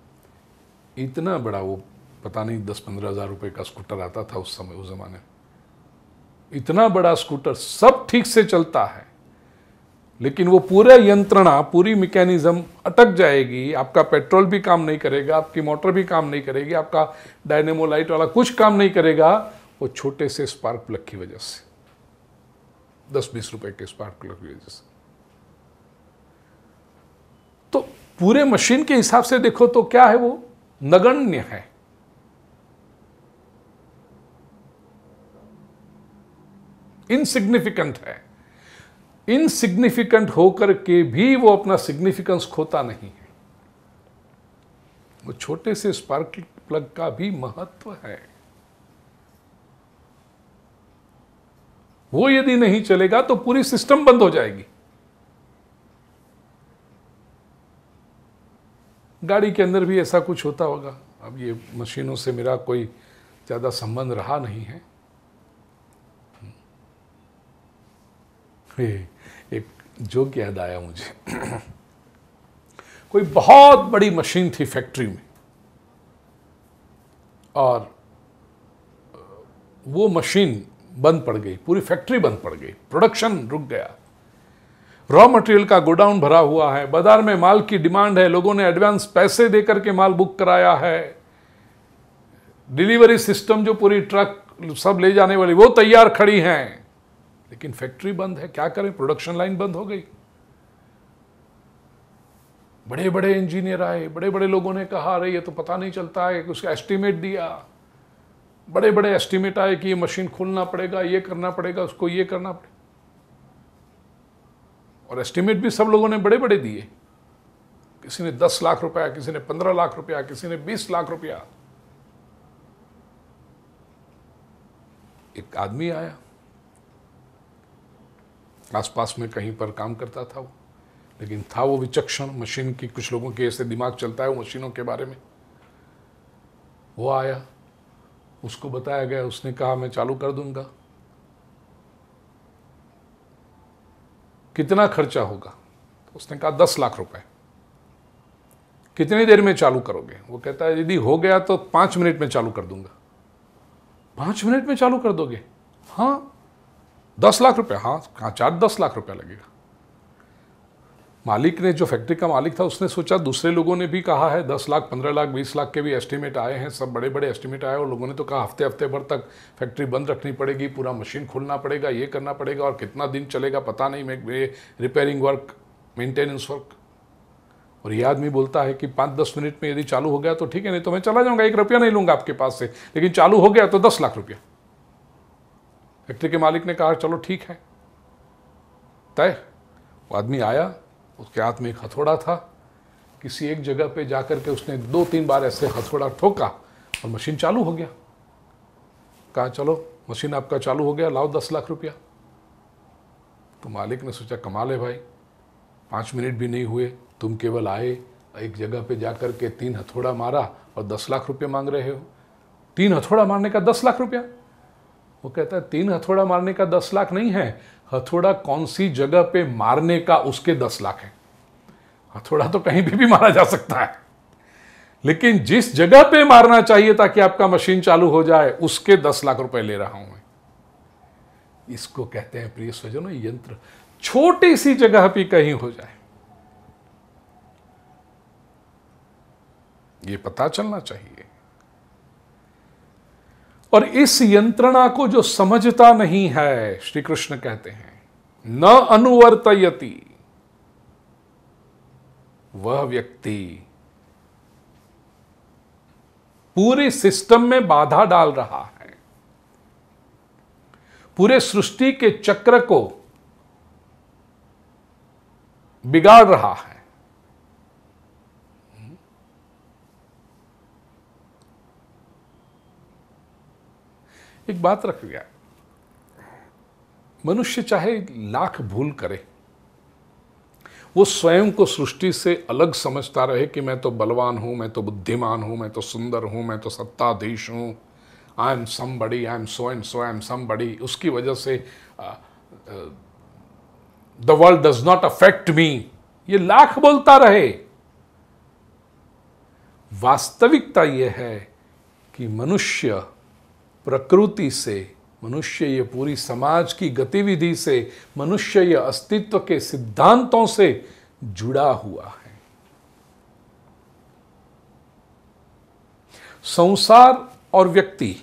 इतना बड़ा वो पता नहीं दस पंद्रह हज़ार रुपये का स्कूटर आता था उस समय उस ज़माने इतना बड़ा स्कूटर सब ठीक से चलता है लेकिन वो पूरा यंत्रणा पूरी मैकेनिज्म अटक जाएगी आपका पेट्रोल भी काम नहीं करेगा आपकी मोटर भी काम नहीं करेगी आपका डायनेमो लाइट वाला कुछ काम नहीं करेगा वो छोटे से स्पार्क प्लग की वजह से दस बीस रुपए के स्पार्क प्लग की वजह से तो पूरे मशीन के हिसाब से देखो तो क्या है वो नगण्य है इनसिग्निफिकेंट है इनसिग्निफिकेंट होकर के भी वो अपना सिग्निफिकेंस खोता नहीं है वो छोटे से स्पार्क प्लग का भी महत्व है वो यदि नहीं चलेगा तो पूरी सिस्टम बंद हो जाएगी गाड़ी के अंदर भी ऐसा कुछ होता होगा अब ये मशीनों से मेरा कोई ज़्यादा संबंध रहा नहीं है पे एक जोक याद आया मुझे कोई बहुत बड़ी मशीन थी फैक्ट्री में और वो मशीन बंद पड़ गई पूरी फैक्ट्री बंद पड़ गई प्रोडक्शन रुक गया रॉ मटेरियल का गोडाउन भरा हुआ है बाजार में माल की डिमांड है लोगों ने एडवांस पैसे दे करके माल बुक कराया है डिलीवरी सिस्टम जो पूरी ट्रक सब ले जाने वाली वो तैयार खड़ी हैं लेकिन फैक्ट्री बंद है क्या करें प्रोडक्शन लाइन बंद हो गई बड़े बड़े इंजीनियर आए बड़े बड़े लोगों ने कहा अरे ये तो पता नहीं चलता है उसका एस्टीमेट दिया बड़े बड़े एस्टीमेट आए कि ये मशीन खोलना पड़ेगा ये करना पड़ेगा उसको ये करना पड़ेगा और एस्टीमेट भी सब लोगों ने बड़े बड़े दिए किसी ने दस लाख रुपया किसी ने पंद्रह लाख रुपया किसी ने बीस लाख रुपया एक आदमी आया आसपास में कहीं पर काम करता था वो लेकिन था वो विचक्षण मशीन की कुछ लोगों के ऐसे दिमाग चलता है वो मशीनों के बारे में वो आया उसको बताया गया उसने कहा मैं चालू कर दूंगा कितना खर्चा होगा तो उसने कहा दस लाख रुपए कितनी देर में चालू करोगे वो कहता है यदि हो गया तो पांच मिनट में चालू कर दूंगा पांच मिनट में चालू कर दोगे हाँ दस लाख रुपया हाँ कहाँ चार दस लाख रुपया लगेगा मालिक ने जो फैक्ट्री का मालिक था उसने सोचा दूसरे लोगों ने भी कहा है दस लाख पंद्रह लाख बीस लाख के भी एस्टीमेट आए हैं सब बड़े बड़े एस्टीमेट आए और लोगों ने तो कहा हफ्ते हफ्ते भर तक फैक्ट्री बंद रखनी पड़ेगी पूरा मशीन खोलना पड़ेगा ये करना पड़ेगा और कितना दिन चलेगा पता नहीं मैं रिपेयरिंग वर्क मेंटेनेंस वर्क और ये आदमी बोलता है कि पाँच दस मिनट में यदि चालू हो गया तो ठीक है नहीं तो मैं चला जाऊँगा एक रुपया नहीं लूँगा आपके पास से लेकिन चालू हो गया तो दस लाख रुपया फैक्ट्री के मालिक ने कहा चलो ठीक है तय वो आदमी आया उसके हाथ में एक हथौड़ा था किसी एक जगह पे जाकर के उसने दो तीन बार ऐसे हथौड़ा ठोका और मशीन चालू हो गया कहा चलो मशीन आपका चालू हो गया लाओ दस लाख रुपया तो मालिक ने सोचा कमाल है भाई पाँच मिनट भी नहीं हुए तुम केवल आए एक जगह पे जाकर के तीन हथौड़ा मारा और दस लाख रुपये मांग रहे हो तीन हथौड़ा मारने का दस लाख रुपया वो कहता है तीन हथौड़ा मारने का दस लाख नहीं है हथौड़ा कौन सी जगह पे मारने का उसके दस लाख है हथौड़ा तो कहीं भी भी मारा जा सकता है लेकिन जिस जगह पे मारना चाहिए ताकि आपका मशीन चालू हो जाए उसके दस लाख रुपए ले रहा हूं मैं इसको कहते हैं प्रिय स्वजनों यंत्र छोटी सी जगह पर कहीं हो जाए ये पता चलना चाहिए और इस यंत्रणा को जो समझता नहीं है श्री कृष्ण कहते हैं न अनुवर्तयति वह व्यक्ति पूरे सिस्टम में बाधा डाल रहा है पूरे सृष्टि के चक्र को बिगाड़ रहा है एक बात रख गया मनुष्य चाहे लाख भूल करे वो स्वयं को सृष्टि से अलग समझता रहे कि मैं तो बलवान हूं मैं तो बुद्धिमान हूं मैं तो सुंदर हूं मैं तो सत्ताधीश हूं आई am somebody I am so and so I am somebody उसकी वजह से the world does not affect me ये लाख बोलता रहे वास्तविकता यह है कि मनुष्य प्रकृति से मनुष्य ये पूरी समाज की गतिविधि से मनुष्य ये अस्तित्व के सिद्धांतों से जुड़ा हुआ है संसार और व्यक्ति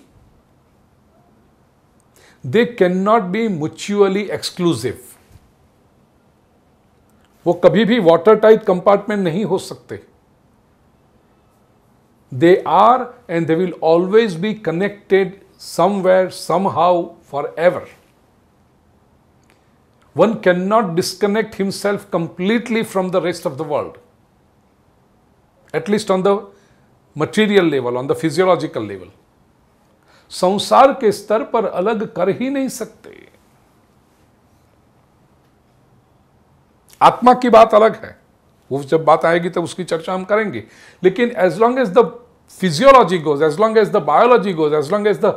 they can not be mutually exclusive वो कभी भी वाटर टाइट कंपार्टमेंट नहीं हो सकते they are and they will always be connected somewhere, somehow, forever. One cannot disconnect himself completely from the rest of the world, at least on the material level, on the physiological level. संसार के स्तर पर अलग कर ही नहीं सकते आत्मा की बात अलग है वो जब बात आएगी तब तो उसकी चर्चा हम करेंगे लेकिन as long as the physiology goes as long as the biology goes as long as the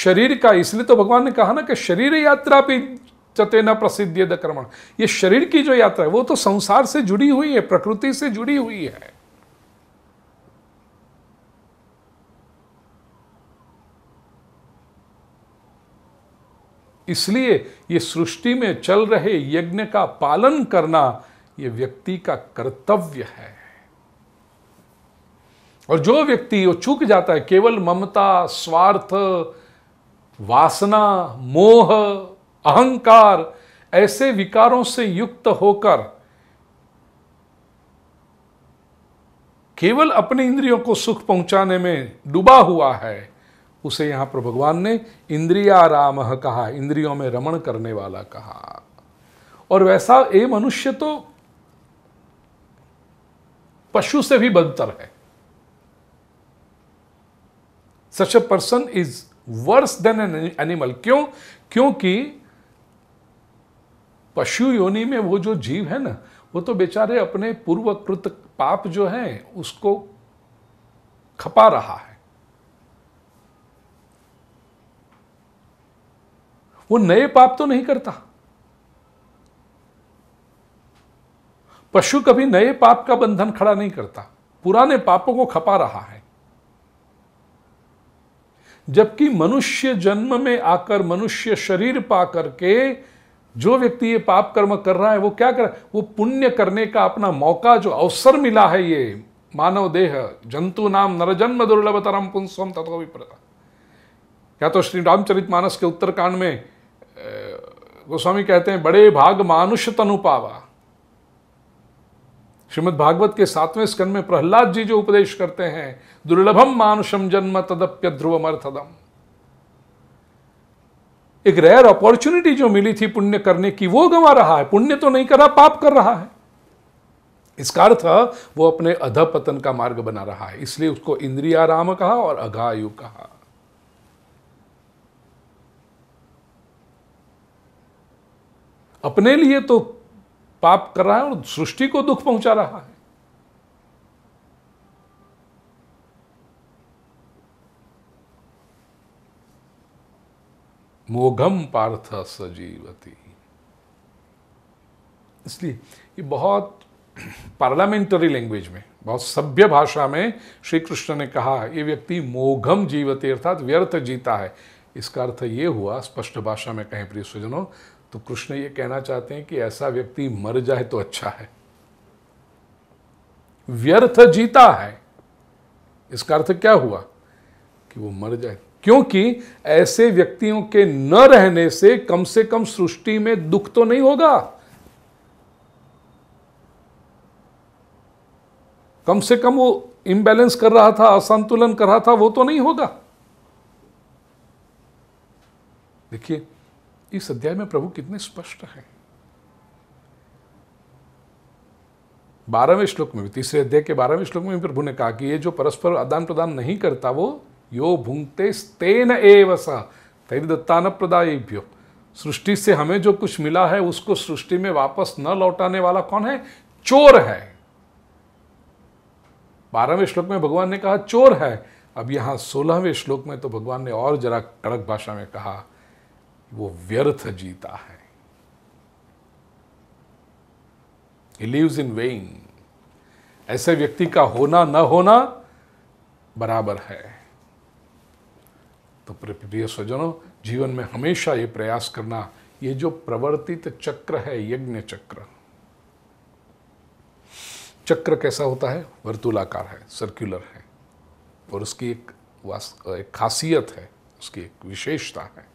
शरीर का इसलिए तो भगवान ने कहा ना कि शरीर यात्रा भी चतेना प्रसिद्ध द दक्रमण ये शरीर की जो यात्रा है वो तो संसार से जुड़ी हुई है प्रकृति से जुड़ी हुई है इसलिए ये सृष्टि में चल रहे यज्ञ का पालन करना ये व्यक्ति का कर्तव्य है और जो व्यक्ति वो चूक जाता है केवल ममता स्वार्थ वासना मोह अहंकार ऐसे विकारों से युक्त होकर केवल अपने इंद्रियों को सुख पहुंचाने में डूबा हुआ है उसे यहां पर भगवान ने इंद्रिया राम कहा इंद्रियों में रमण करने वाला कहा और वैसा ये मनुष्य तो पशु से भी बदतर है such a person is worse than an animal क्यों क्योंकि पशु योनि में वो जो जीव है ना वो तो बेचारे अपने पूर्वकृत पाप जो है उसको खपा रहा है वो नए पाप तो नहीं करता पशु कभी नए पाप का बंधन खड़ा नहीं करता पुराने पापों को खपा रहा है जबकि मनुष्य जन्म में आकर मनुष्य शरीर पा करके जो व्यक्ति ये पाप कर्म कर रहा है वो क्या कर वो पुण्य करने का अपना मौका जो अवसर मिला है ये मानव देह जंतु नाम नरजन्म जन्म दुर्लभतरम पुंसम तथो विप्रता या तो श्री रामचरित मानस के उत्तरकांड में गोस्वामी कहते हैं बड़े भाग मानुष तनु पावा श्रीमद् भागवत के सातवें स्कन में प्रहलाद जी जो उपदेश करते हैं दुर्लभम मानुषम जन्म तदप्य ध्रुवम अर्थदम एक रेयर अपॉर्चुनिटी जो मिली थी पुण्य करने की वो गंवा रहा है पुण्य तो नहीं कर रहा पाप कर रहा है इसका अर्थ वो अपने अधपतन का मार्ग बना रहा है इसलिए उसको इंद्रियाराम कहा और अघायु कहा अपने लिए तो पाप कर रहा है और सृष्टि को दुख पहुंचा रहा है मोघम पार्थ सजीवती इसलिए ये बहुत पार्लियामेंटरी लैंग्वेज में बहुत सभ्य भाषा में श्री कृष्ण ने कहा ये व्यक्ति मोघम जीवते अर्थात व्यर्थ जीता है इसका अर्थ ये हुआ स्पष्ट भाषा में कहें प्रिय स्वजनों तो कृष्ण ये कहना चाहते हैं कि ऐसा व्यक्ति मर जाए तो अच्छा है व्यर्थ जीता है इसका अर्थ क्या हुआ कि वो मर जाए क्योंकि ऐसे व्यक्तियों के न रहने से कम से कम सृष्टि में दुख तो नहीं होगा कम से कम वो इम्बैलेंस कर रहा था असंतुलन कर रहा था वो तो नहीं होगा देखिए इस अध्याय में प्रभु कितने स्पष्ट हैं बारहवें श्लोक में तीसरे अध्याय के बारहवें श्लोक में भी प्रभु ने कहा कि ये जो परस्पर आदान प्रदान नहीं करता वो यो भूंगते स्तेन एव सा तैर प्रदायभ्यो सृष्टि से हमें जो कुछ मिला है उसको सृष्टि में वापस न लौटाने वाला कौन है चोर है बारहवें श्लोक में भगवान ने कहा चोर है अब यहां सोलहवें श्लोक में तो भगवान ने और जरा कड़क भाषा में कहा वो व्यर्थ जीता है ही लिव्स इन वेइन ऐसे व्यक्ति का होना न होना बराबर है तो प्रिय स्वजनों जीवन में हमेशा ये प्रयास करना ये जो प्रवर्तित चक्र है यज्ञ चक्र चक्र कैसा होता है वर्तुलाकार है सर्कुलर है और उसकी एक, एक खासियत है उसकी एक विशेषता है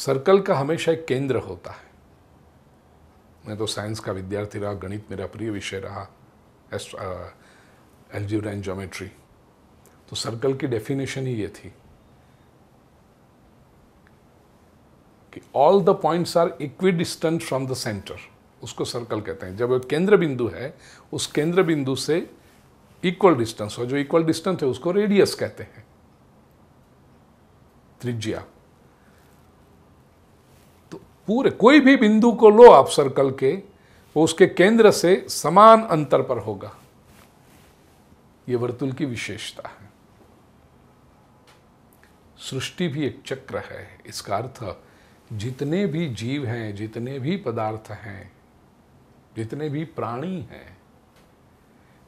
सर्कल का हमेशा एक केंद्र होता है मैं तो साइंस का विद्यार्थी रहा गणित मेरा प्रिय विषय रहा एल्जीब्रा एंड जोमेट्री तो सर्कल की डेफिनेशन ही ये थी कि all the points are equidistant from the centre उसको सर्कल कहते हैं जब वो केंद्र बिंदु है उस केंद्र बिंदु से इक्वल डिस्टेंस और जो इक्वल डिस्टेंस है उसको रेडियस कहते हैं त्रिज्या पूरे कोई भी बिंदु को लो आप सर्कल के वो उसके केंद्र से समान अंतर पर होगा ये वर्तुल की विशेषता है सृष्टि भी एक चक्र है इसका अर्थ जितने भी जीव हैं जितने भी पदार्थ हैं जितने भी प्राणी हैं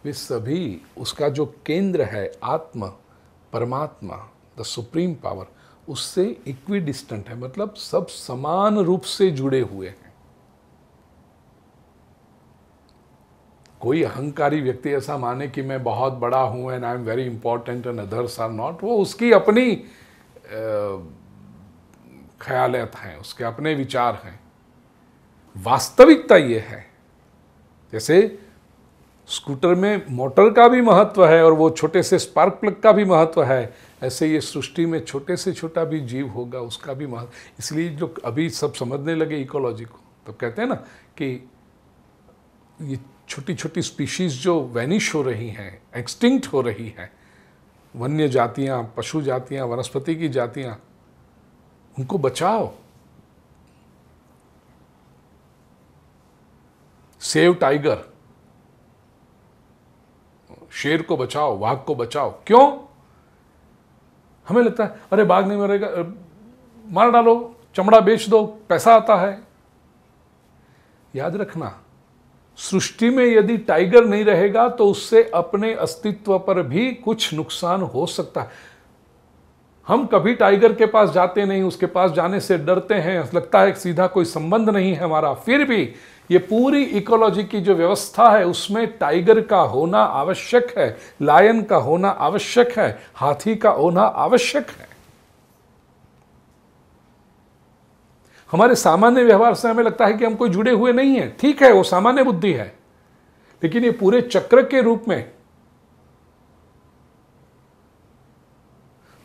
वे सभी उसका जो केंद्र है आत्मा परमात्मा द सुप्रीम पावर उससे इक्वी डिस्टेंट है मतलब सब समान रूप से जुड़े हुए हैं कोई अहंकारी व्यक्ति ऐसा माने कि मैं बहुत बड़ा हूं and I am very important and others are not वो उसकी अपनी ख्यालत हैं उसके अपने विचार हैं वास्तविकता ये है जैसे स्कूटर में मोटर का भी महत्व है और वो छोटे से स्पार्क प्लग का भी महत्व है ऐसे ये सृष्टि में छोटे से छोटा भी जीव होगा उसका भी महत्व इसलिए जो अभी सब समझने लगे इकोलॉजी को तो कहते हैं ना कि ये छोटी छोटी स्पीशीज़ जो वैनिश हो रही हैं एक्सटिंक्ट हो रही हैं वन्य जातियाँ पशु जातियाँ वनस्पति की जातियाँ उनको बचाओ सेव टाइगर शेर को बचाओ वाघ को बचाओ क्यों हमें लगता है अरे बाघ नहीं मरेगा मार डालो चमड़ा बेच दो पैसा आता है याद रखना सृष्टि में यदि टाइगर नहीं रहेगा तो उससे अपने अस्तित्व पर भी कुछ नुकसान हो सकता है हम कभी टाइगर के पास जाते नहीं उसके पास जाने से डरते हैं लगता है सीधा कोई संबंध नहीं है हमारा फिर भी ये पूरी इकोलॉजी की जो व्यवस्था है उसमें टाइगर का होना आवश्यक है लायन का होना आवश्यक है हाथी का होना आवश्यक है हमारे सामान्य व्यवहार से हमें लगता है कि हम कोई जुड़े हुए नहीं है ठीक है वो सामान्य बुद्धि है लेकिन ये पूरे चक्र के रूप में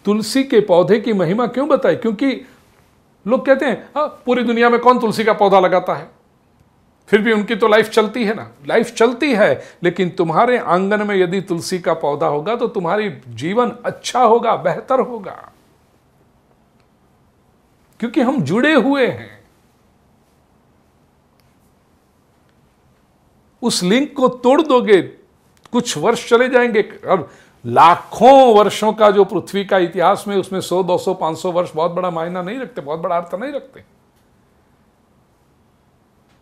तुलसी के पौधे की महिमा क्यों बताई क्योंकि लोग कहते हैं हाँ, पूरी दुनिया में कौन तुलसी का पौधा लगाता है फिर भी उनकी तो लाइफ चलती है ना लाइफ चलती है लेकिन तुम्हारे आंगन में यदि तुलसी का पौधा होगा तो तुम्हारी जीवन अच्छा होगा बेहतर होगा क्योंकि हम जुड़े हुए हैं उस लिंक को तोड़ दोगे कुछ वर्ष चले जाएंगे और लाखों वर्षों का जो पृथ्वी का इतिहास में उसमें 100, 200, 500 वर्ष बहुत बड़ा मायना नहीं रखते बहुत बड़ा अर्थ नहीं रखते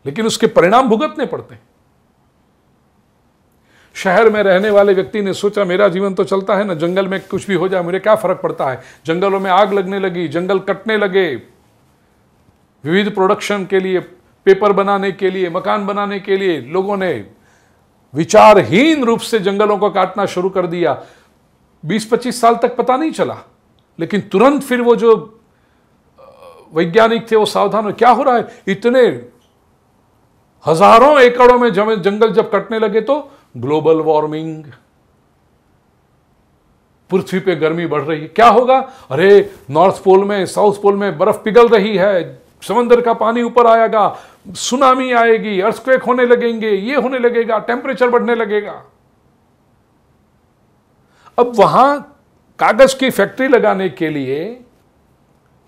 लेकिन उसके परिणाम भुगतने पड़ते हैं शहर में रहने वाले व्यक्ति ने सोचा मेरा जीवन तो चलता है ना जंगल में कुछ भी हो जाए मुझे क्या फर्क पड़ता है जंगलों में आग लगने लगी जंगल कटने लगे विविध प्रोडक्शन के लिए पेपर बनाने के लिए मकान बनाने के लिए लोगों ने विचारहीन रूप से जंगलों को काटना शुरू कर दिया 20-25 साल तक पता नहीं चला लेकिन तुरंत फिर वो जो वैज्ञानिक थे वो सावधान हो क्या हो रहा है इतने हजारों एकड़ों में जमे जंगल जब कटने लगे तो ग्लोबल वार्मिंग पृथ्वी पे गर्मी बढ़ रही है क्या होगा अरे नॉर्थ पोल में साउथ पोल में बर्फ पिघल रही है समंदर का पानी ऊपर आएगा सुनामी आएगी अर्थक्वेक होने लगेंगे ये होने लगेगा टेम्परेचर बढ़ने लगेगा अब वहां कागज की फैक्ट्री लगाने के लिए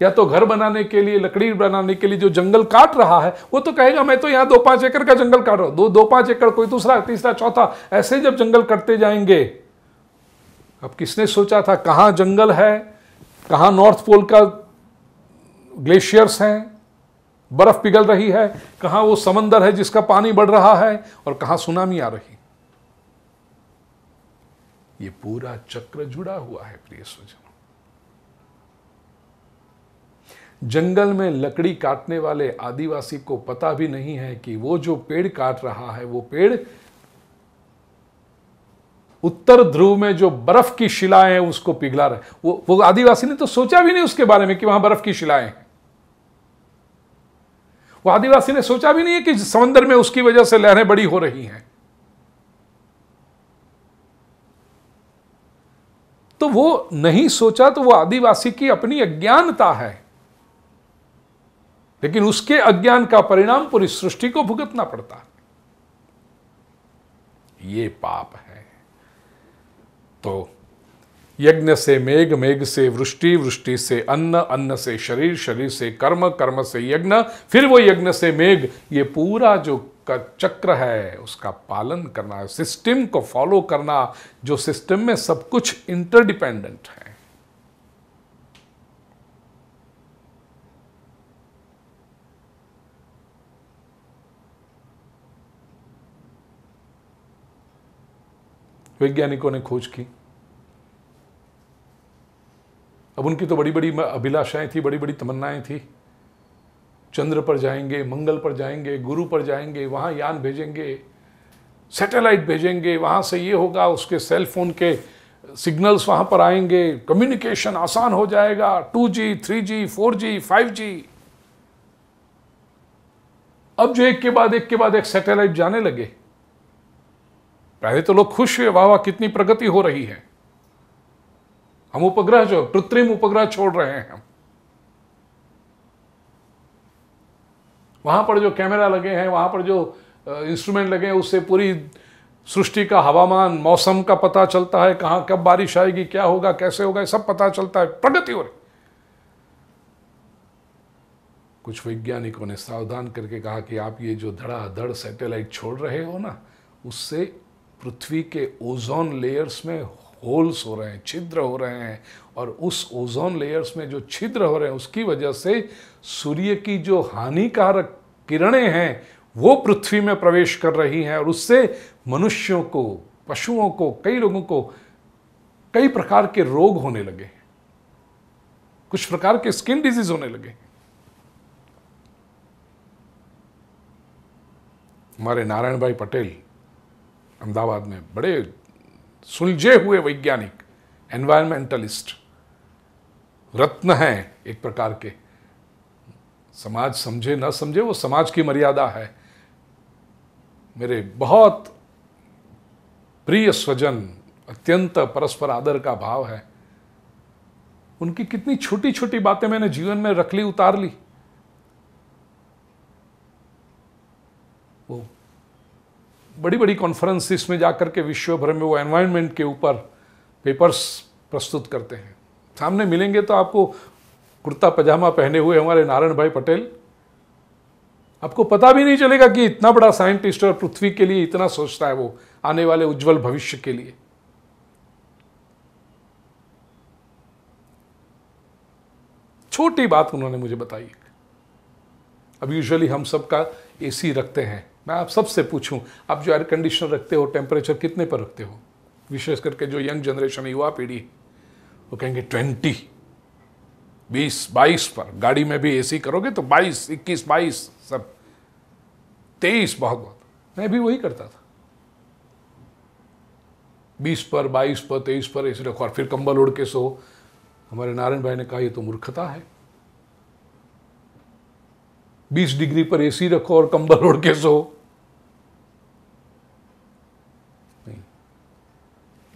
या तो घर बनाने के लिए लकड़ी बनाने के लिए जो जंगल काट रहा है वो तो कहेगा मैं तो यहाँ दो पांच एकड़ का जंगल काट रहा हूं दो दो पांच एकड़ कोई दूसरा तीसरा चौथा ऐसे जब जंगल कटते जाएंगे अब किसने सोचा था कहाँ जंगल है कहाँ नॉर्थ पोल का ग्लेशियर्स हैं बर्फ़ पिघल रही है कहाँ वो समंदर है जिसका पानी बढ़ रहा है और कहाँ सुनामी आ रही ये पूरा चक्र जुड़ा हुआ है प्रिय स्वजन जंगल में लकड़ी काटने वाले आदिवासी को पता भी नहीं है कि वो जो पेड़ काट रहा है वो पेड़ उत्तर ध्रुव में जो बर्फ की शिलाएं हैं उसको पिघला रहे वो वो आदिवासी ने तो सोचा भी नहीं उसके बारे में कि वहां बर्फ की शिलाएं वो आदिवासी ने सोचा भी नहीं है कि समंदर में उसकी वजह से लहरें बड़ी हो रही हैं तो वो नहीं सोचा तो वो आदिवासी की अपनी अज्ञानता है लेकिन उसके अज्ञान का परिणाम पूरी सृष्टि को भुगतना पड़ता ये पाप है तो यज्ञ से मेघ मेघ से वृष्टि वृष्टि से अन्न अन्न से शरीर शरीर से कर्म कर्म से यज्ञ फिर वो यज्ञ से मेघ ये पूरा जो का चक्र है उसका पालन करना सिस्टम को फॉलो करना जो सिस्टम में सब कुछ इंटरडिपेंडेंट है वैज्ञानिकों ने खोज की अब उनकी तो बड़ी बड़ी अभिलाषाएं थी बड़ी बड़ी तमन्नाएं थी चंद्र पर जाएंगे मंगल पर जाएंगे गुरु पर जाएंगे वहां यान भेजेंगे सैटेलाइट भेजेंगे वहां से ये होगा उसके सेल फोन के सिग्नल्स वहां पर आएंगे कम्युनिकेशन आसान हो जाएगा 2G, 3G, 4G, 5G अब जो एक के बाद एक के बाद एक सैटेलाइट जाने लगे पहले तो लोग खुश हुए वाह वाह कितनी प्रगति हो रही है हम उपग्रह जो कृत्रिम उपग्रह छोड़ रहे हैं हम वहां पर जो कैमरा लगे हैं वहां पर जो इंस्ट्रूमेंट लगे हैं उससे पूरी सृष्टि का हवामान मौसम का पता चलता है कहां कब बारिश आएगी क्या होगा कैसे होगा सब पता चलता है प्रगति हो रही कुछ वैज्ञानिकों ने सावधान करके कहा कि आप ये जो धड़ाधड़ सैटेलाइट छोड़ रहे हो ना उससे पृथ्वी के ओजोन लेयर्स में होल्स हो रहे हैं छिद्र हो रहे हैं और उस ओजोन लेयर्स में जो छिद्र हो रहे हैं उसकी वजह से सूर्य की जो हानिकारक किरणें हैं वो पृथ्वी में प्रवेश कर रही हैं और उससे मनुष्यों को पशुओं को कई लोगों को कई प्रकार के रोग होने लगे कुछ प्रकार के स्किन डिजीज होने लगे हमारे नारायण भाई पटेल अहमदाबाद में बड़े सुलझे हुए वैज्ञानिक एनवायरमेंटलिस्ट रत्न हैं एक प्रकार के समाज समझे ना समझे वो समाज की मर्यादा है मेरे बहुत प्रिय स्वजन अत्यंत परस्पर आदर का भाव है उनकी कितनी छोटी छोटी बातें मैंने जीवन में रख ली उतार ली बड़ी बड़ी कॉन्फ्रेंसिस में जाकर के विश्व भर में वो एनवायरमेंट के ऊपर पेपर्स प्रस्तुत करते हैं सामने मिलेंगे तो आपको कुर्ता पजामा पहने हुए हमारे नारायण भाई पटेल आपको पता भी नहीं चलेगा कि इतना बड़ा साइंटिस्ट और पृथ्वी के लिए इतना सोचता है वो आने वाले उज्जवल भविष्य के लिए छोटी बात उन्होंने मुझे बताई अब यूजुअली हम सबका एसी रखते हैं मैं आप सबसे पूछूं आप जो एयर कंडीशनर रखते हो टेम्परेचर कितने पर रखते हो विशेष करके जो यंग जनरेशन युवा पीढ़ी वो कहेंगे ट्वेंटी बीस बाईस पर गाड़ी में भी एसी करोगे तो बाईस इक्कीस बाईस सब तेईस बहुत बहुत मैं भी वही करता था बीस पर बाईस पर तेईस पर एसी रखो और फिर कंबल उड़ के सो हमारे नारायण भाई ने कहा ये तो मूर्खता है 20 डिग्री पर एसी रखो और कंबल ओढ़ के सो नहीं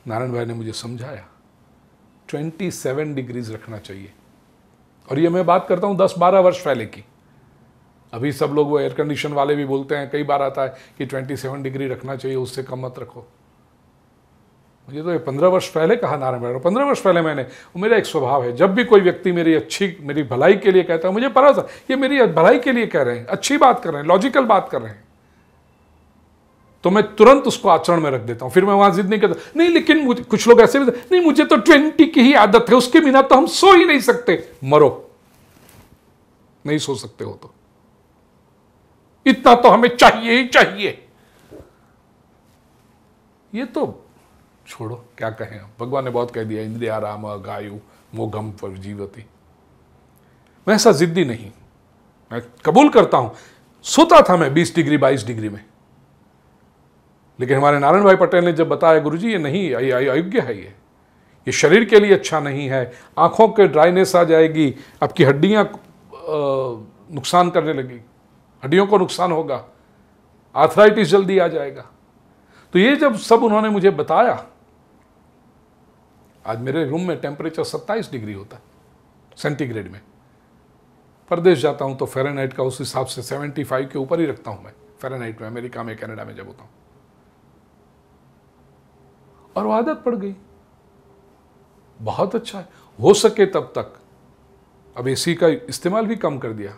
नारायण भाई ने मुझे समझाया 27 डिग्रीज रखना चाहिए और ये मैं बात करता हूं 10-12 वर्ष पहले की अभी सब लोग वो एयर कंडीशन वाले भी बोलते हैं कई बार आता है कि 27 डिग्री रखना चाहिए उससे कम मत रखो मुझे तो ये पंद्रह वर्ष पहले कहा नारायण बैठो पंद्रह वर्ष पहले मैंने वो मेरा एक स्वभाव है जब भी कोई व्यक्ति मेरी अच्छी मेरी भलाई के लिए कहता है मुझे पता था ये मेरी भलाई के लिए कह रहे हैं अच्छी बात कर रहे हैं लॉजिकल बात कर रहे हैं तो मैं तुरंत उसको आचरण में रख देता हूं फिर मैं वहां जिद नहीं करता नहीं लेकिन कुछ लोग ऐसे भी नहीं मुझे तो ट्वेंटी की ही आदत है उसके बिना तो हम सो ही नहीं सकते मरो नहीं सो सकते हो तो इतना तो हमें चाहिए ही चाहिए ये तो छोड़ो क्या कहें भगवान ने बहुत कह दिया इंद्रिया राम गायु मोघम पर जीवती मैं ऐसा जिद्दी नहीं मैं कबूल करता हूं सोता था मैं बीस डिग्री बाईस डिग्री में लेकिन हमारे नारायण भाई पटेल ने जब बताया गुरु जी ये नहीं अयोग्य है ये ये शरीर के लिए अच्छा नहीं है आंखों के ड्राइनेस आ जाएगी आपकी हड्डियां नुकसान करने लगी हड्डियों को नुकसान होगा आर्थराइटिस जल्दी आ जाएगा तो ये जब सब उन्होंने मुझे बताया आज मेरे रूम में टेम्परेचर 27 डिग्री होता है सेंटीग्रेड में परदेश जाता हूँ तो फ़ेरनहाइट का उस हिसाब से 75 के ऊपर ही रखता हूँ मैं फ़ेरनहाइट में अमेरिका में कनाडा में जब होता हूँ और वो आदत पड़ गई बहुत अच्छा है हो सके तब तक अब एसी का इस्तेमाल भी कम कर दिया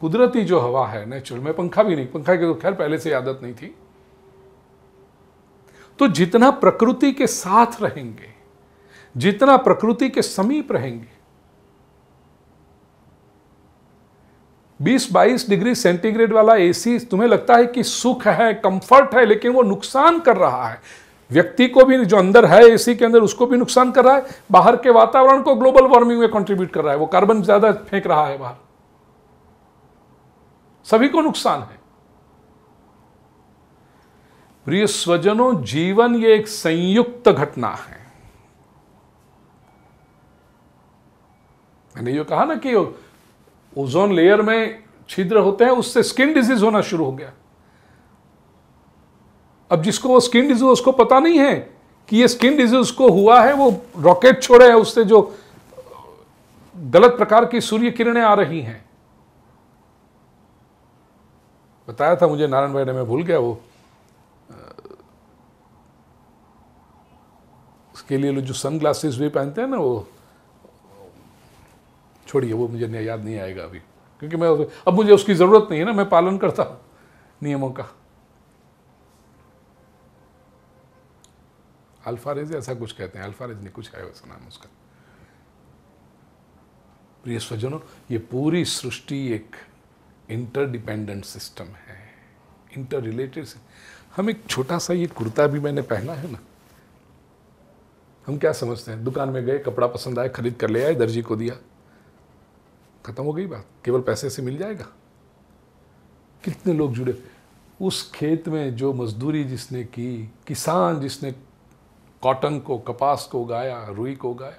कुदरती जो हवा है नेचुरल में पंखा भी नहीं पंखा की तो खैर पहले से आदत नहीं थी तो जितना प्रकृति के साथ रहेंगे जितना प्रकृति के समीप रहेंगे 20-22 डिग्री सेंटीग्रेड वाला एसी तुम्हें लगता है कि सुख है कंफर्ट है लेकिन वो नुकसान कर रहा है व्यक्ति को भी जो अंदर है एसी के अंदर उसको भी नुकसान कर रहा है बाहर के वातावरण को ग्लोबल वार्मिंग में कंट्रीब्यूट कर रहा है वो कार्बन ज्यादा फेंक रहा है बाहर सभी को नुकसान है प्रिय स्वजनों जीवन ये एक संयुक्त घटना है मैंने ये कहा ना कि ओजोन लेयर में छिद्र होते हैं उससे स्किन डिजीज होना शुरू हो गया अब जिसको वो स्किन डिजीज उसको पता नहीं है कि ये स्किन डिजीज उसको हुआ है वो रॉकेट छोड़े हैं उससे जो गलत प्रकार की सूर्य किरणें आ रही हैं बताया था मुझे नारायण भाई ने मैं भूल गया वो के लिए जो सन ग्लासेस वे पहनते हैं ना वो छोड़िए वो मुझे नहीं याद नहीं आएगा अभी क्योंकि मैं अब मुझे उसकी ज़रूरत नहीं है ना मैं पालन करता हूँ नियमों का अल्फारेज ऐसा कुछ कहते हैं अल्फारेज नहीं कुछ है वैसा नाम उसका प्रिय स्वजनों ये पूरी सृष्टि एक इंटरडिपेंडेंट सिस्टम है इंटर रिलेटेड हम एक छोटा सा ये कुर्ता भी मैंने पहना है ना हम क्या समझते हैं दुकान में गए कपड़ा पसंद आया खरीद कर ले आए दर्जी को दिया खत्म हो गई बात केवल पैसे से मिल जाएगा कितने लोग जुड़े उस खेत में जो मजदूरी जिसने की किसान जिसने कॉटन को कपास को उगाया रुई को उगाया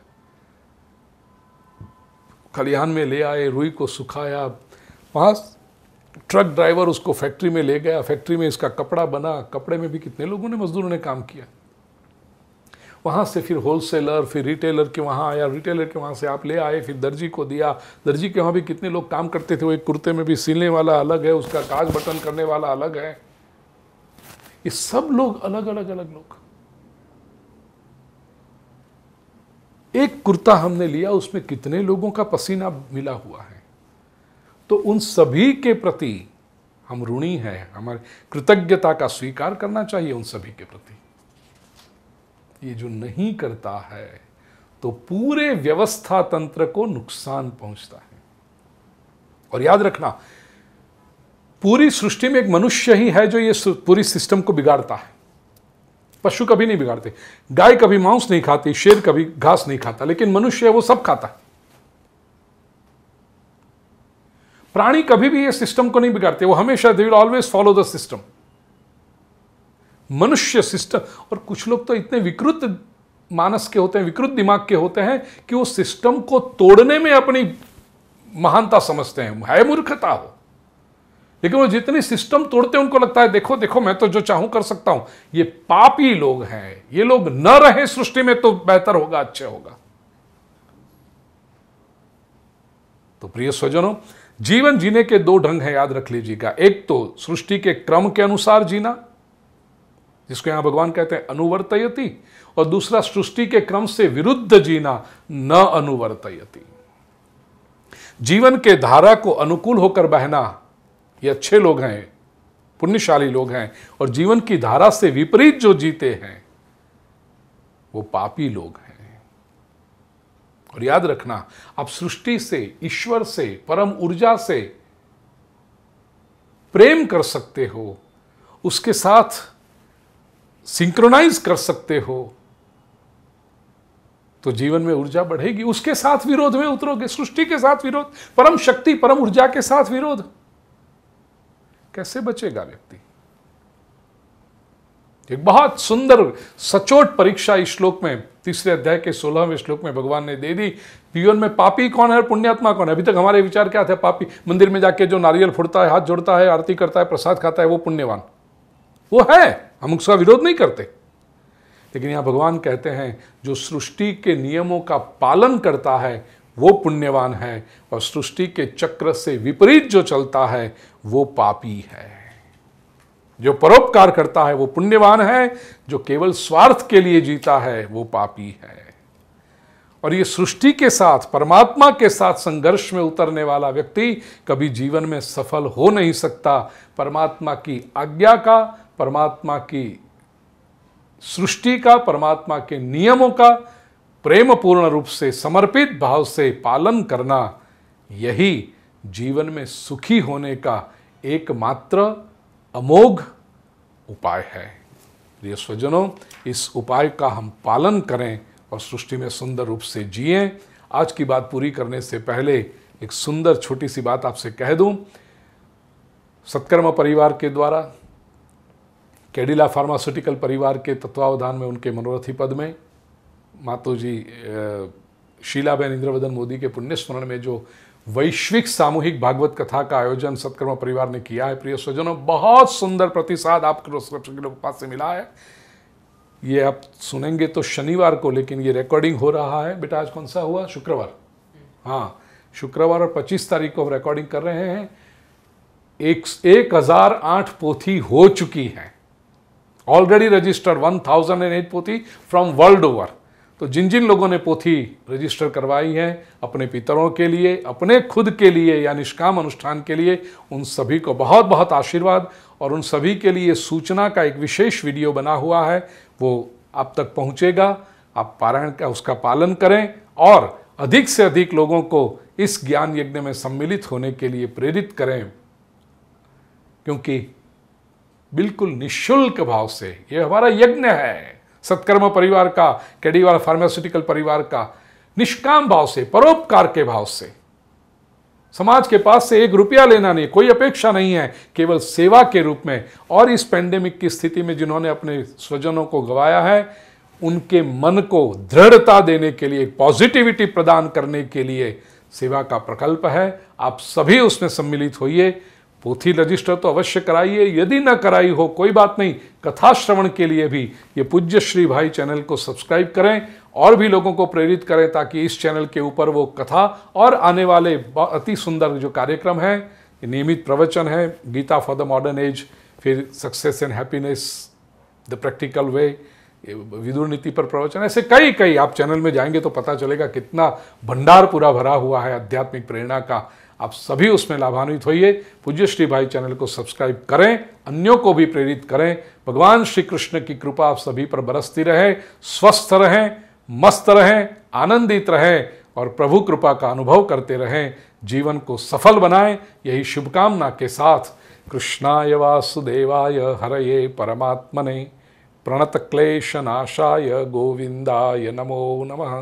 खलिहान में ले आए रुई को सुखाया वहाँ ट्रक ड्राइवर उसको फैक्ट्री में ले गया फैक्ट्री में इसका कपड़ा बना कपड़े में भी कितने लोगों ने मजदूरों ने काम किया वहाँ से फिर होलसेलर फिर रिटेलर के वहाँ आया रिटेलर के वहाँ से आप ले आए फिर दर्जी को दिया दर्जी के वहाँ भी कितने लोग काम करते थे वो एक कुर्ते में भी सिलने वाला अलग है उसका काज बटन करने वाला अलग है ये सब लोग अलग अलग अलग लोग एक कुर्ता हमने लिया उसमें कितने लोगों का पसीना मिला हुआ है तो उन सभी के प्रति हम ऋणी हैं हमारे कृतज्ञता का स्वीकार करना चाहिए उन सभी के प्रति ये जो नहीं करता है तो पूरे व्यवस्था तंत्र को नुकसान पहुंचता है और याद रखना पूरी सृष्टि में एक मनुष्य ही है जो ये पूरी सिस्टम को बिगाड़ता है पशु कभी नहीं बिगाड़ते गाय कभी मांस नहीं खाती शेर कभी घास नहीं खाता लेकिन मनुष्य है वो सब खाता है प्राणी कभी भी ये सिस्टम को नहीं बिगाड़ते वो हमेशा they will always follow the system मनुष्य सिस्टम और कुछ लोग तो इतने विकृत मानस के होते हैं विकृत दिमाग के होते हैं कि वो सिस्टम को तोड़ने में अपनी महानता समझते हैं है मूर्खता हो लेकिन वो जितनी सिस्टम तोड़ते हैं उनको लगता है देखो देखो मैं तो जो चाहूं कर सकता हूं ये पापी लोग हैं ये लोग न रहे सृष्टि में तो बेहतर होगा अच्छे होगा तो प्रिय स्वजनों जीवन जीने के दो ढंग हैं याद रख लीजिएगा एक तो सृष्टि के क्रम के अनुसार जीना जिसको यहां भगवान कहते हैं अनुवर्तयति और दूसरा सृष्टि के क्रम से विरुद्ध जीना न अनुवर्तयति जीवन के धारा को अनुकूल होकर बहना ये अच्छे लोग हैं पुण्यशाली लोग हैं और जीवन की धारा से विपरीत जो जीते हैं वो पापी लोग हैं और याद रखना आप सृष्टि से ईश्वर से परम ऊर्जा से प्रेम कर सकते हो उसके साथ सिंक्रोनाइज कर सकते हो तो जीवन में ऊर्जा बढ़ेगी उसके साथ विरोध में उतरोगे सृष्टि के साथ विरोध परम शक्ति परम ऊर्जा के साथ विरोध कैसे बचेगा व्यक्ति एक बहुत सुंदर सचोट परीक्षा इस श्लोक में तीसरे अध्याय के सोलहवें श्लोक में भगवान ने दे दी जीवन में पापी कौन है पुण्यात्मा कौन है अभी तक हमारे विचार क्या थे पापी मंदिर में जाके जो नारियल फोड़ता है हाथ जोड़ता है आरती करता है प्रसाद खाता है वो पुण्यवान वो है हम उसका विरोध नहीं करते लेकिन यहां भगवान कहते हैं जो सृष्टि के नियमों का पालन करता है वो पुण्यवान है और सृष्टि के चक्र से विपरीत जो चलता है वो पापी है जो परोपकार करता है वो पुण्यवान है जो केवल स्वार्थ के लिए जीता है वो पापी है और ये सृष्टि के साथ परमात्मा के साथ संघर्ष में उतरने वाला व्यक्ति कभी जीवन में सफल हो नहीं सकता परमात्मा की आज्ञा का परमात्मा की सृष्टि का परमात्मा के नियमों का प्रेम पूर्ण रूप से समर्पित भाव से पालन करना यही जीवन में सुखी होने का एकमात्र अमोघ उपाय है प्रिय स्वजनों इस उपाय का हम पालन करें और सृष्टि में सुंदर रूप से जिए आज की बात पूरी करने से पहले एक सुंदर छोटी सी बात आपसे कह दूं सत्कर्म परिवार के द्वारा कैडिला फार्मास्यूटिकल परिवार के तत्वावधान में उनके मनोरथी पद में मातो जी शीलाबेन इंद्रवदन मोदी के पुण्य स्मरण में जो वैश्विक सामूहिक भागवत कथा का आयोजन सत्कर्मा परिवार ने किया है प्रिय स्वजनों बहुत सुंदर प्रतिसाद आपको लोगों पास से मिला है ये आप सुनेंगे तो शनिवार को लेकिन ये रिकॉर्डिंग हो रहा है बेटा आज कौन सा हुआ शुक्रवार हाँ शुक्रवार और 25 तारीख को हम रिकॉर्डिंग कर रहे हैं एक, एक हज़ार आठ पोथी हो चुकी हैं already registered at Pothi from world over तो जिन जिन लोगों ने पोथी रजिस्टर करवाई है अपने पितरों के लिए अपने खुद के लिए या निष्काम अनुष्ठान के लिए उन सभी को बहुत बहुत आशीर्वाद और उन सभी के लिए सूचना का एक विशेष वीडियो बना हुआ है वो आप तक पहुँचेगा आप पारायण का उसका पालन करें और अधिक से अधिक लोगों को इस ज्ञान यज्ञ में सम्मिलित होने के लिए प्रेरित करें क्योंकि बिल्कुल निशुल्क भाव से ये हमारा यज्ञ है सत्कर्म परिवार का केडीवाल फार्मास्यूटिकल परिवार का निष्काम भाव से परोपकार के भाव से समाज के पास से एक रुपया लेना नहीं कोई अपेक्षा नहीं है केवल सेवा के रूप में और इस पैंडेमिक की स्थिति में जिन्होंने अपने स्वजनों को गवाया है उनके मन को दृढ़ता देने के लिए पॉजिटिविटी प्रदान करने के लिए सेवा का प्रकल्प है आप सभी उसमें सम्मिलित होइए पोथी रजिस्टर तो अवश्य कराइए यदि ना कराई हो कोई बात नहीं कथा श्रवण के लिए भी ये पूज्य श्री भाई चैनल को सब्सक्राइब करें और भी लोगों को प्रेरित करें ताकि इस चैनल के ऊपर वो कथा और आने वाले अति सुंदर जो कार्यक्रम हैं नियमित प्रवचन है Gita for the modern age फिर success and happiness the practical way Vidur Niti पर प्रवचन ऐसे कई कई आप चैनल में जाएंगे तो पता चलेगा कितना भंडार पूरा भरा हुआ है आध्यात्मिक प्रेरणा का आप सभी उसमें लाभान्वित होइए पूज्य श्री भाई चैनल को सब्सक्राइब करें अन्यों को भी प्रेरित करें भगवान श्री कृष्ण की कृपा आप सभी पर बरसती रहे स्वस्थ रहें मस्त रहें आनंदित रहें और प्रभु कृपा का अनुभव करते रहें जीवन को सफल बनाएं यही शुभकामना के साथ कृष्णाय वासुदेवाय हर ये परमात्मने नाशा गोविंदाय नमो नमः